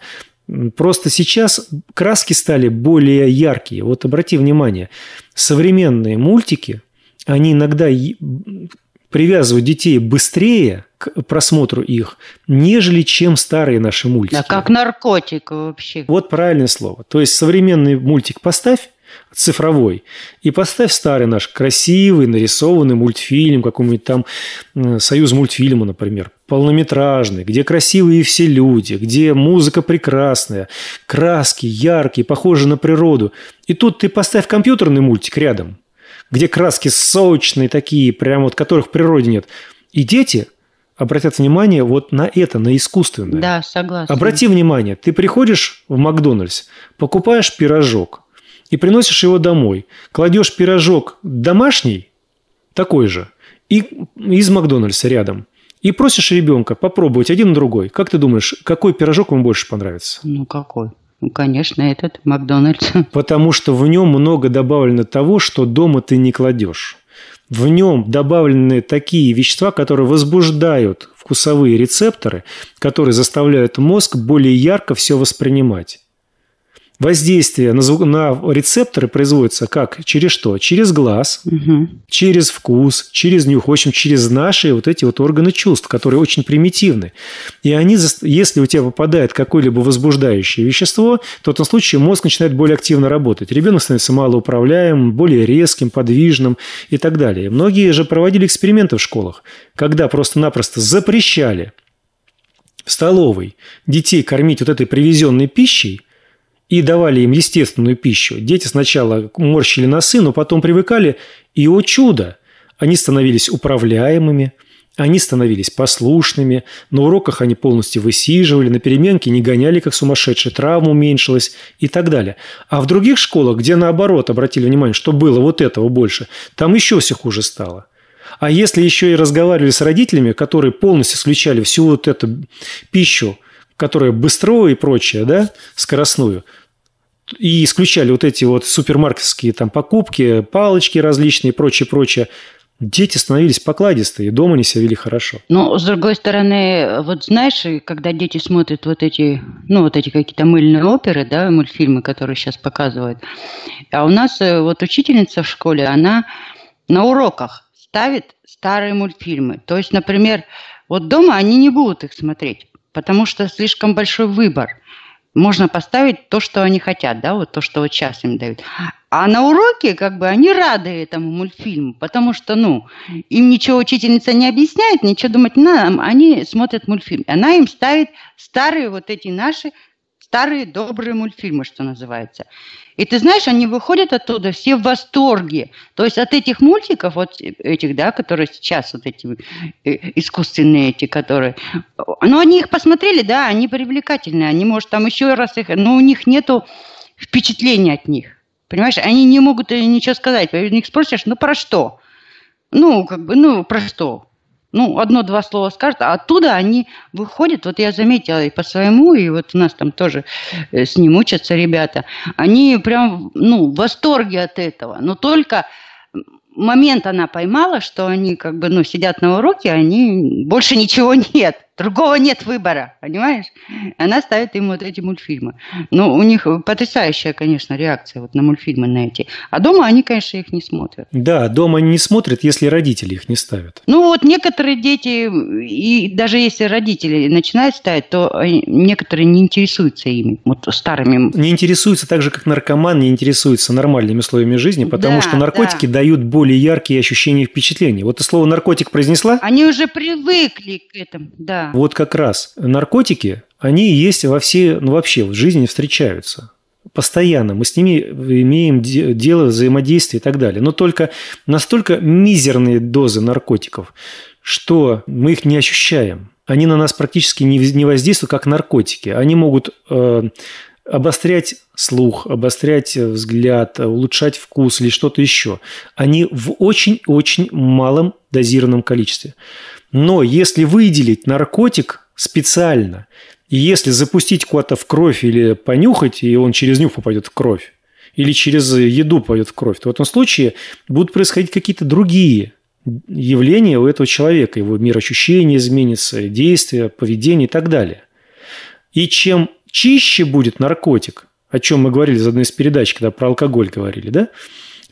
Просто сейчас краски стали более яркие. Вот обрати внимание, современные мультики, они иногда привязывают детей быстрее к просмотру их, нежели чем старые наши мультики. Да как наркотик вообще. Вот правильное слово. То есть современный мультик поставь, цифровой. И поставь старый наш красивый нарисованный мультфильм, какой-нибудь там э, «Союз мультфильма», например, полнометражный, где красивые все люди, где музыка прекрасная, краски яркие, похожие на природу. И тут ты поставь компьютерный мультик рядом, где краски сочные такие, прям вот которых в природе нет. И дети обратят внимание вот на это, на искусственное. Да, согласна. Обрати внимание, ты приходишь в Макдональдс, покупаешь пирожок – и приносишь его домой. Кладешь пирожок домашний, такой же, и из Макдональдса рядом. И просишь ребенка попробовать один и другой. Как ты думаешь, какой пирожок ему больше понравится? Ну, какой? Ну, конечно, этот Макдональдс. Потому что в нем много добавлено того, что дома ты не кладешь. В нем добавлены такие вещества, которые возбуждают вкусовые рецепторы, которые заставляют мозг более ярко все воспринимать. Воздействие на, звук, на рецепторы производится как? Через что? Через глаз, угу. через вкус, через нюх, в общем, через наши вот эти вот органы чувств, которые очень примитивны. И они, если у тебя попадает какое-либо возбуждающее вещество, то в этом случае мозг начинает более активно работать. Ребенок становится малоуправляемым, более резким, подвижным и так далее. Многие же проводили эксперименты в школах, когда просто-напросто запрещали в столовой детей кормить вот этой привезенной пищей, и давали им естественную пищу. Дети сначала морщили носы, но потом привыкали, и, о чудо, они становились управляемыми, они становились послушными, на уроках они полностью высиживали, на переменке не гоняли как сумасшедшие, травма уменьшилась и так далее. А в других школах, где наоборот обратили внимание, что было вот этого больше, там еще все хуже стало – а если еще и разговаривали с родителями, которые полностью исключали всю вот эту пищу которая быструю и прочее, да, скоростную, и исключали вот эти вот супермаркетские там покупки, палочки различные прочее, прочее, дети становились покладистые, дома не себя вели хорошо. Но, с другой стороны, вот знаешь, когда дети смотрят вот эти, ну, вот эти какие-то мыльные оперы, да, мультфильмы, которые сейчас показывают, а у нас э, вот учительница в школе, она на уроках ставит старые мультфильмы. То есть, например, вот дома они не будут их смотреть потому что слишком большой выбор. Можно поставить то, что они хотят, да, вот то, что вот сейчас им дают. А на уроке как бы они рады этому мультфильму, потому что, ну, им ничего учительница не объясняет, ничего думать не надо, они смотрят мультфильм. Она им ставит старые вот эти наши старые добрые мультфильмы, что называется. И ты знаешь, они выходят оттуда все в восторге. То есть от этих мультиков, вот этих, да, которые сейчас, вот эти э, искусственные эти, которые... Ну, они их посмотрели, да, они привлекательные. Они, может, там еще раз их... Но у них нету впечатления от них. Понимаешь, они не могут ничего сказать. У них спросишь, ну про что? Ну, как бы, ну, про что? ну, одно-два слова скажут, а оттуда они выходят, вот я заметила и по своему, и вот у нас там тоже э, с ним учатся ребята, они прям, ну, в восторге от этого, но только момент она поймала, что они как бы, ну, сидят на уроке, а они, больше ничего нет. Другого нет выбора, понимаешь? Она ставит им вот эти мультфильмы. Ну, у них потрясающая, конечно, реакция вот на мультфильмы на эти. А дома они, конечно, их не смотрят. Да, дома они не смотрят, если родители их не ставят. Ну, вот некоторые дети, и даже если родители начинают ставить, то некоторые не интересуются ими, вот старыми. Не интересуются так же, как наркоман не интересуется нормальными условиями жизни, потому да, что наркотики да. дают более яркие ощущения и впечатления. Вот ты слово «наркотик» произнесла? Они уже привыкли к этому, да. Вот как раз наркотики, они есть во все, ну вообще в жизни встречаются постоянно, мы с ними имеем дело, взаимодействие и так далее. Но только настолько мизерные дозы наркотиков, что мы их не ощущаем. Они на нас практически не воздействуют, как наркотики. Они могут э, обострять слух, обострять взгляд, улучшать вкус или что-то еще. Они в очень-очень малом дозированном количестве. Но если выделить наркотик специально, и если запустить куда-то в кровь или понюхать, и он через нюх попадет в кровь, или через еду попадет в кровь, то в этом случае будут происходить какие-то другие явления у этого человека. Его мир ощущений изменится, действия, поведение и так далее. И чем чище будет наркотик, о чем мы говорили за одной из передач, когда про алкоголь говорили, да,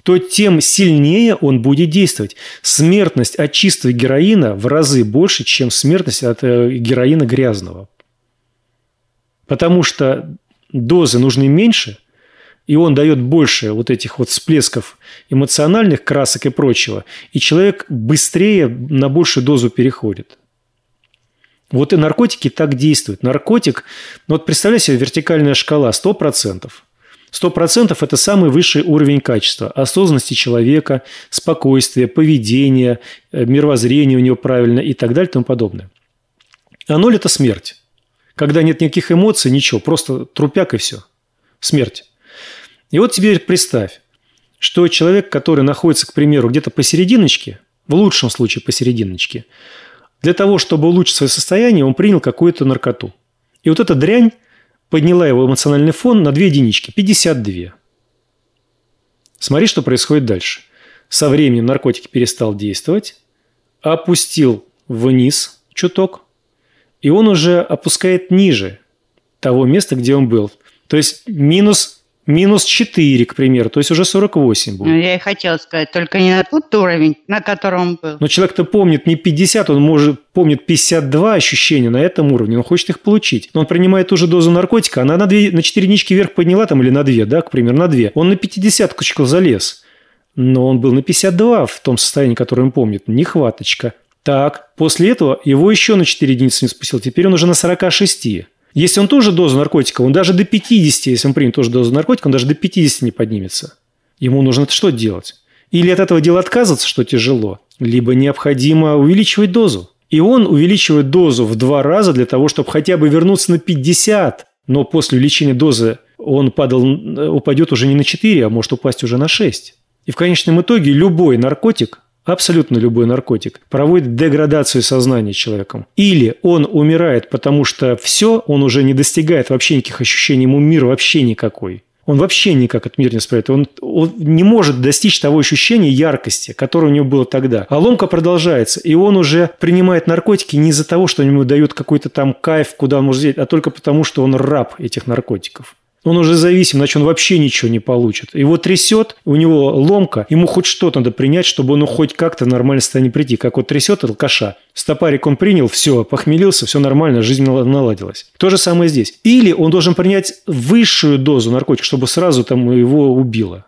то тем сильнее он будет действовать. Смертность от чистого героина в разы больше, чем смертность от э, героина грязного. Потому что дозы нужны меньше, и он дает больше вот этих вот всплесков эмоциональных красок и прочего, и человек быстрее на большую дозу переходит. Вот и наркотики так действуют. Наркотик, ну вот представляете себе вертикальная шкала 100%. 100% это самый высший уровень качества, осознанности человека, спокойствия, поведения, э, мировоззрение у него правильно и так далее и тому подобное. А ноль – это смерть. Когда нет никаких эмоций, ничего, просто трупяк и все. Смерть. И вот теперь представь, что человек, который находится, к примеру, где-то посерединочке, в лучшем случае посерединочке, для того, чтобы улучшить свое состояние, он принял какую-то наркоту. И вот эта дрянь подняла его эмоциональный фон на две единички – 52. Смотри, что происходит дальше. Со временем наркотик перестал действовать, опустил вниз чуток, и он уже опускает ниже того места, где он был. То есть минус минус 4, к примеру, то есть уже 48 будет. Ну, я и хотела сказать, только не на тот уровень, на котором он был. Но человек-то помнит не 50, он может помнит 52 ощущения на этом уровне, он хочет их получить. Но он принимает ту же дозу наркотика, она на, 2, на 4 нички вверх подняла, там, или на 2, да, к примеру, на 2. Он на 50 кучку залез, но он был на 52 в том состоянии, которое он помнит. Нехваточка. Так, после этого его еще на 4 единицы не спустил, теперь он уже на 46. Если он тоже дозу наркотика, он даже до 50, если он примет тоже дозу наркотика, он даже до 50 не поднимется. Ему нужно что делать? Или от этого дела отказываться, что тяжело, либо необходимо увеличивать дозу. И он увеличивает дозу в два раза для того, чтобы хотя бы вернуться на 50. Но после увеличения дозы он падал, упадет уже не на 4, а может упасть уже на 6. И в конечном итоге любой наркотик абсолютно любой наркотик, проводит деградацию сознания человеком. Или он умирает, потому что все, он уже не достигает вообще никаких ощущений, ему мир вообще никакой. Он вообще никак этот мир не справит. Он, он не может достичь того ощущения яркости, которое у него было тогда. А ломка продолжается, и он уже принимает наркотики не из-за того, что ему дают какой-то там кайф, куда он может взять, а только потому, что он раб этих наркотиков. Он уже зависим, значит, он вообще ничего не получит. Его трясет, у него ломка, ему хоть что-то надо принять, чтобы он хоть как-то в нормальное состояние прийти. Как вот трясет алкаша. Стопарик он принял, все, похмелился, все нормально, жизнь наладилась. То же самое здесь. Или он должен принять высшую дозу наркотика, чтобы сразу там его убило.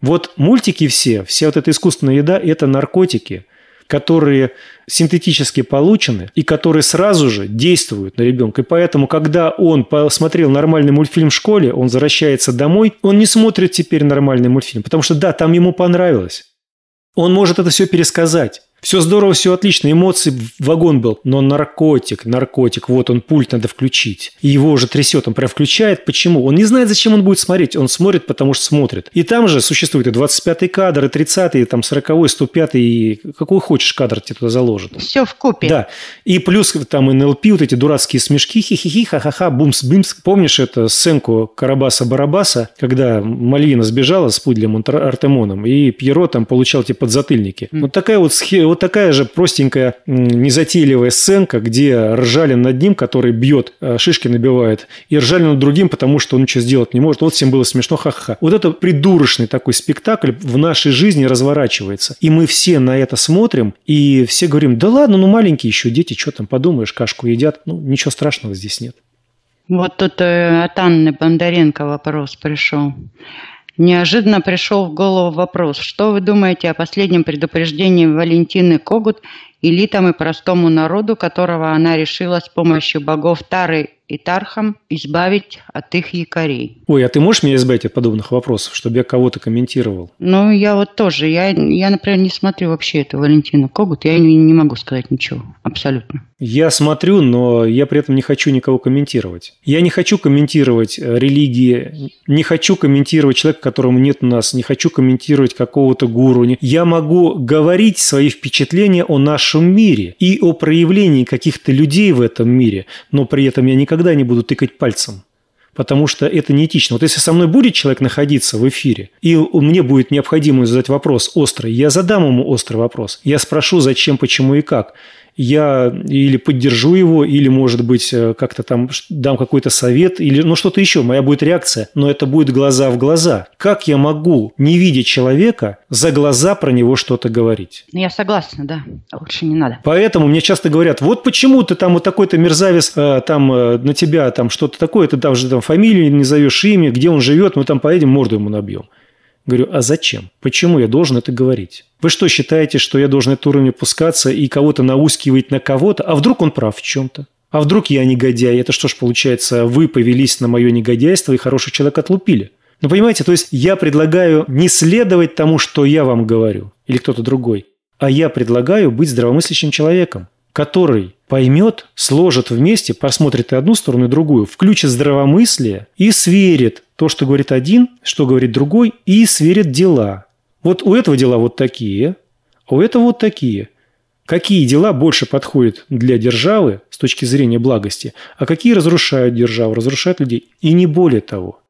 Вот мультики все, вся вот эта искусственная еда – это наркотики – которые синтетически получены и которые сразу же действуют на ребенка. И поэтому, когда он посмотрел нормальный мультфильм в школе, он возвращается домой, он не смотрит теперь нормальный мультфильм, потому что да, там ему понравилось. Он может это все пересказать. Все здорово, все отлично, эмоции, вагон был, но наркотик, наркотик, вот он, пульт надо включить. И его уже трясет, он прям включает. Почему? Он не знает, зачем он будет смотреть, он смотрит, потому что смотрит. И там же существует и 25-й кадр, и 30-й, и там 40-й, 105-й, и какой хочешь кадр тебе туда заложат. Все в купе. Да. И плюс там НЛП, вот эти дурацкие смешки, хи-хи-хи, ха-ха-ха, бумс-бимс. Помнишь эту сценку Карабаса-Барабаса, когда Малина сбежала с пудлем Артемоном, и Пьеро там получал эти типа, подзатыльники. Mm. Вот такая вот схема вот такая же простенькая, незатейливая сценка, где Ржалин над ним, который бьет, э, шишки набивает, и Ржалин над другим, потому что он ничего сделать не может. Вот всем было смешно, ха-ха-ха. Вот это придурочный такой спектакль в нашей жизни разворачивается. И мы все на это смотрим, и все говорим, да ладно, ну маленькие еще дети, что там подумаешь, кашку едят, ну ничего страшного здесь нет. Вот тут от э, Анны Бондаренко вопрос пришел. Неожиданно пришел в голову вопрос, что вы думаете о последнем предупреждении Валентины Когут элитам и простому народу, которого она решила с помощью богов Тары и Тархам избавить от их якорей. Ой, а ты можешь меня избавить от подобных вопросов, чтобы я кого-то комментировал? Ну, я вот тоже. Я, я например, не смотрю вообще это Валентина Когут. Я не, не могу сказать ничего. Абсолютно. Я смотрю, но я при этом не хочу никого комментировать. Я не хочу комментировать э, религии, не хочу комментировать человека, которому нет у нас, не хочу комментировать какого-то гуру. Я могу говорить свои впечатления о нашем мире и о проявлении каких-то людей в этом мире, но при этом я никогда никогда не буду тыкать пальцем, потому что это неэтично. Вот если со мной будет человек находиться в эфире, и мне будет необходимо задать вопрос острый, я задам ему острый вопрос. Я спрошу, зачем, почему и как я или поддержу его, или, может быть, э, как-то там дам какой-то совет, или ну что-то еще, моя будет реакция, но это будет глаза в глаза. Как я могу, не видя человека, за глаза про него что-то говорить? Ну, я согласна, да, лучше не надо. Поэтому мне часто говорят, вот почему ты там вот такой-то мерзавец, э, там э, на тебя там что-то такое, ты же там фамилию не зовешь имя, где он живет, мы там поедем, морду ему набьем. Говорю, а зачем? Почему я должен это говорить? Вы что, считаете, что я должен этот уровень опускаться и кого-то наускивать на кого-то? А вдруг он прав в чем-то? А вдруг я негодяй? Это что ж получается, вы повелись на мое негодяйство и хороший человек отлупили? Ну, понимаете, то есть я предлагаю не следовать тому, что я вам говорю, или кто-то другой, а я предлагаю быть здравомыслящим человеком, который поймет, сложит вместе, посмотрит и одну сторону, и другую, включит здравомыслие и сверит то, что говорит один, что говорит другой, и сверит дела. Вот у этого дела вот такие, а у этого вот такие. Какие дела больше подходят для державы с точки зрения благости, а какие разрушают державу, разрушают людей, и не более того.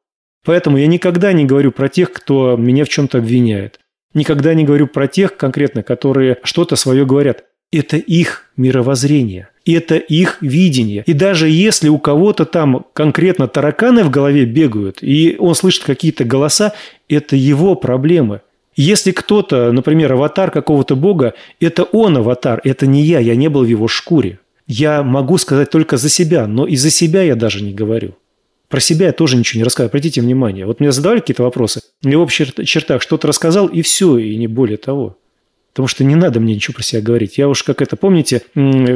Поэтому я никогда не говорю про тех, кто меня в чем-то обвиняет. Никогда не говорю про тех конкретно, которые что-то свое говорят. Это их мировоззрение это их видение. И даже если у кого-то там конкретно тараканы в голове бегают, и он слышит какие-то голоса, это его проблемы. Если кто-то, например, аватар какого-то бога, это он аватар, это не я, я не был в его шкуре. Я могу сказать только за себя, но и за себя я даже не говорю. Про себя я тоже ничего не рассказываю. Обратите внимание. Вот мне задавали какие-то вопросы. Мне в общих чертах что-то рассказал, и все, и не более того. Потому что не надо мне ничего про себя говорить. Я уж как это, помните,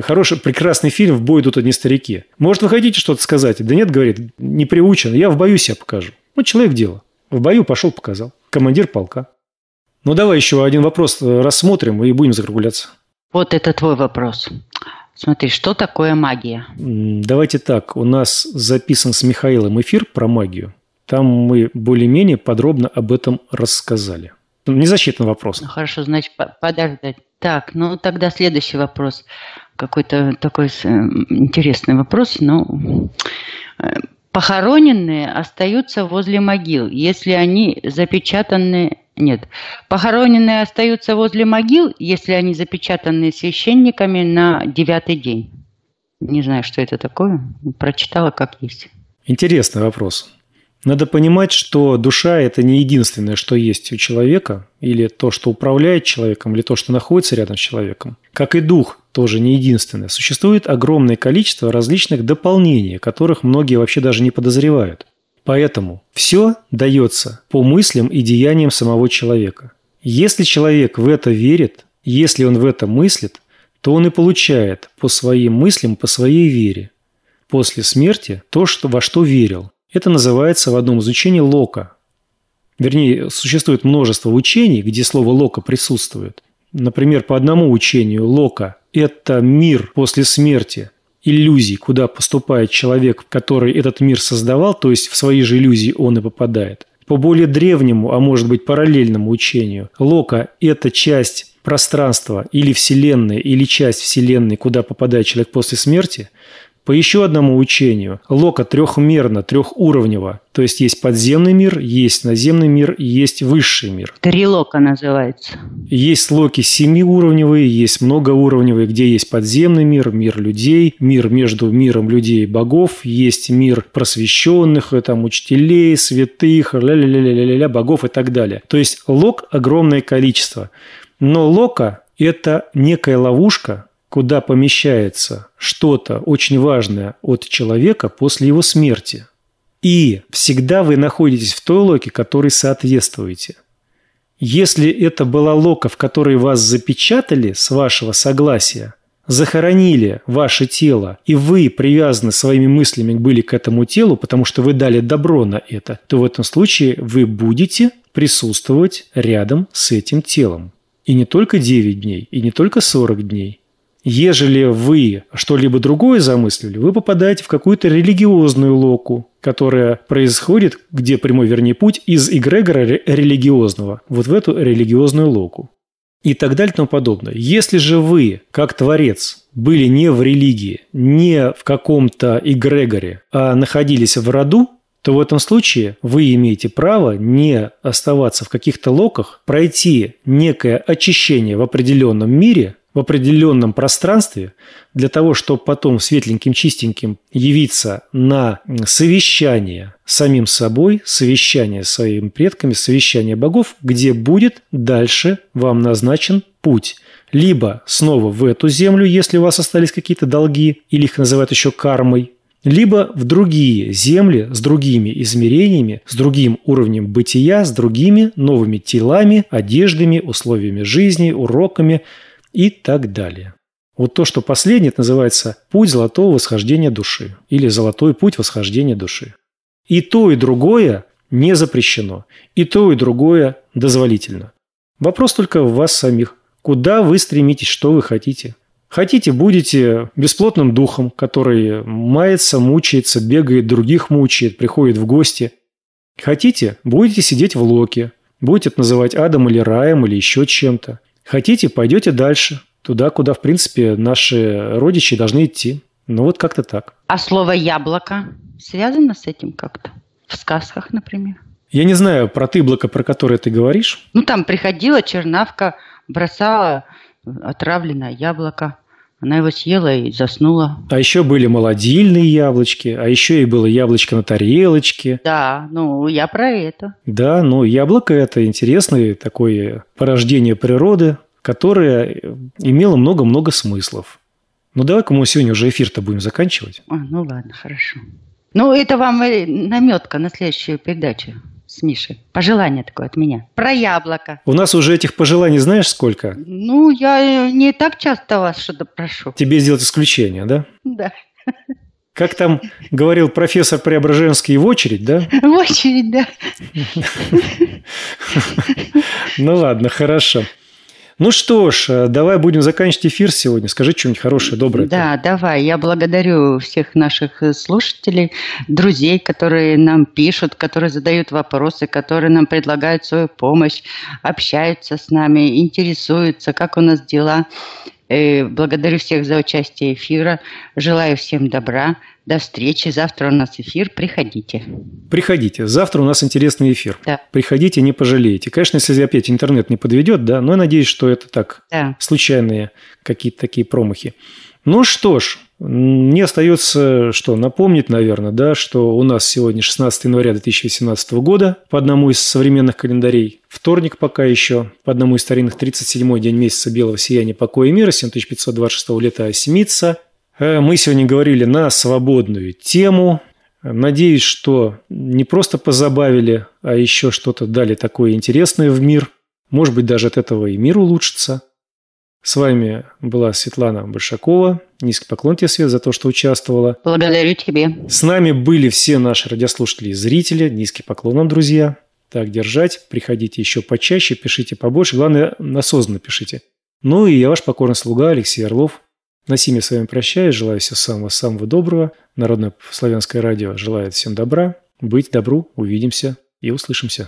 хороший, прекрасный фильм «В бой идут одни старики». Может, вы хотите что-то сказать? Да нет, говорит, не приучен, я в бою себя покажу. Вот человек дело. В бою пошел, показал. Командир полка. Ну, давай еще один вопрос э, рассмотрим и будем закругляться. Вот это твой вопрос. Смотри, что такое магия? Давайте так. У нас записан с Михаилом эфир про магию. Там мы более-менее подробно об этом рассказали. Ну, не вопрос. Ну, хорошо, значит, подождать. Так, ну тогда следующий вопрос. Какой-то такой эм, интересный вопрос. Но э, похороненные остаются возле могил, если они запечатаны... Нет, похороненные остаются возле могил, если они запечатаны священниками на девятый день. Не знаю, что это такое. Прочитала как есть. Интересный вопрос. Надо понимать, что душа – это не единственное, что есть у человека, или то, что управляет человеком, или то, что находится рядом с человеком. Как и дух, тоже не единственное. Существует огромное количество различных дополнений, которых многие вообще даже не подозревают. Поэтому все дается по мыслям и деяниям самого человека. Если человек в это верит, если он в это мыслит, то он и получает по своим мыслям, по своей вере. После смерти то, что, во что верил. Это называется в одном из учений лока. Вернее, существует множество учений, где слово лока присутствует. Например, по одному учению лока – это мир после смерти, иллюзий, куда поступает человек, который этот мир создавал, то есть в свои же иллюзии он и попадает. По более древнему, а может быть параллельному учению, лока – это часть пространства или Вселенной, или часть Вселенной, куда попадает человек после смерти, по еще одному учению, Лока трехмерно, трехуровнево. То есть есть подземный мир, есть наземный мир, есть высший мир. Три лока называется. Есть локи семиуровневые, есть многоуровневые, где есть подземный мир, мир людей, мир между миром людей и богов, есть мир просвещенных, э, там, учителей, святых, ля-ля-ля-ля-ля, богов и так далее. То есть лок огромное количество. Но лока – это некая ловушка, куда помещается что-то очень важное от человека после его смерти. И всегда вы находитесь в той локе, которой соответствуете. Если это была лока, в которой вас запечатали с вашего согласия, захоронили ваше тело, и вы привязаны своими мыслями были к этому телу, потому что вы дали добро на это, то в этом случае вы будете присутствовать рядом с этим телом. И не только 9 дней, и не только 40 дней, Ежели вы что-либо другое замыслили, вы попадаете в какую-то религиозную локу, которая происходит, где прямой верний путь, из эгрегора религиозного, вот в эту религиозную локу. И так далее и тому подобное. Если же вы, как творец, были не в религии, не в каком-то эгрегоре, а находились в роду, то в этом случае вы имеете право не оставаться в каких-то локах, пройти некое очищение в определенном мире, в определенном пространстве для того, чтобы потом светленьким-чистеньким явиться на совещание самим собой, совещание с своими предками, совещание богов, где будет дальше вам назначен путь. Либо снова в эту землю, если у вас остались какие-то долги, или их называют еще кармой, либо в другие земли с другими измерениями, с другим уровнем бытия, с другими новыми телами, одеждами, условиями жизни, уроками – и так далее. Вот то, что последнее, это называется «путь золотого восхождения души» или «золотой путь восхождения души». И то, и другое не запрещено. И то, и другое дозволительно. Вопрос только в вас самих. Куда вы стремитесь, что вы хотите? Хотите, будете бесплотным духом, который мается, мучается, бегает, других мучает, приходит в гости. Хотите, будете сидеть в локе, будете это называть адом или раем или еще чем-то. Хотите, пойдете дальше, туда, куда, в принципе, наши родичи должны идти. Ну вот как-то так. А слово «яблоко» связано с этим как-то? В сказках, например? Я не знаю про тыблоко, про которое ты говоришь. Ну, там приходила чернавка, бросала отравленное яблоко. Она его съела и заснула. А еще были молодильные яблочки, а еще и было яблочко на тарелочке. Да, ну я про это. Да, ну яблоко это интересное такое порождение природы, которое имело много-много смыслов. Ну давай-ка мы сегодня уже эфир-то будем заканчивать. А, ну ладно, хорошо. Ну это вам э, наметка на следующую передачу с Мишей. Пожелание такое от меня. Про яблоко. У нас уже этих пожеланий знаешь сколько? Ну, я э, не так часто вас что-то прошу. Тебе сделать исключение, да? Да. Как там говорил профессор Преображенский, в очередь, да? В очередь, да. Ну ладно, хорошо. Ну что ж, э, давай будем заканчивать эфир сегодня. Скажи что-нибудь хорошее, доброе. Да, давай. Я благодарю всех наших э, слушателей, друзей, которые нам пишут, которые задают вопросы, которые нам предлагают свою помощь, общаются с нами, интересуются, как у нас дела. Э, благодарю всех за участие эфира. Желаю всем добра. До встречи. Завтра у нас эфир. Приходите. Приходите. Завтра у нас интересный эфир. Да. Приходите, не пожалеете. Конечно, если опять интернет не подведет, да, но я надеюсь, что это так. Да. Случайные какие-то такие промахи. Ну что ж, мне остается что напомнить, наверное, да, что у нас сегодня 16 января 2018 года по одному из современных календарей. Вторник пока еще, по одному из старинных 37-й день месяца белого сияния покоя и мира, 7526 лета осемится. Э, мы сегодня говорили на свободную тему. Надеюсь, что не просто позабавили, а еще что-то дали такое интересное в мир. Может быть, даже от этого и мир улучшится. С вами была Светлана Большакова. Низкий поклон тебе, Свет, за то, что участвовала. Благодарю тебе. С нами были все наши радиослушатели и зрители. Низкий поклон вам, друзья. Так держать. Приходите еще почаще, пишите побольше. Главное, осознанно пишите. Ну и я ваш покорный слуга Алексей Орлов. На симе с вами прощаюсь. Желаю всего самого-самого доброго. Народное славянское радио желает всем добра. Быть добру. Увидимся и услышимся.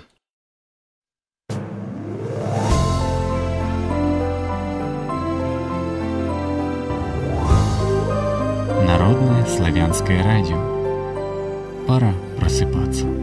Народное славянское радио. Пора просыпаться.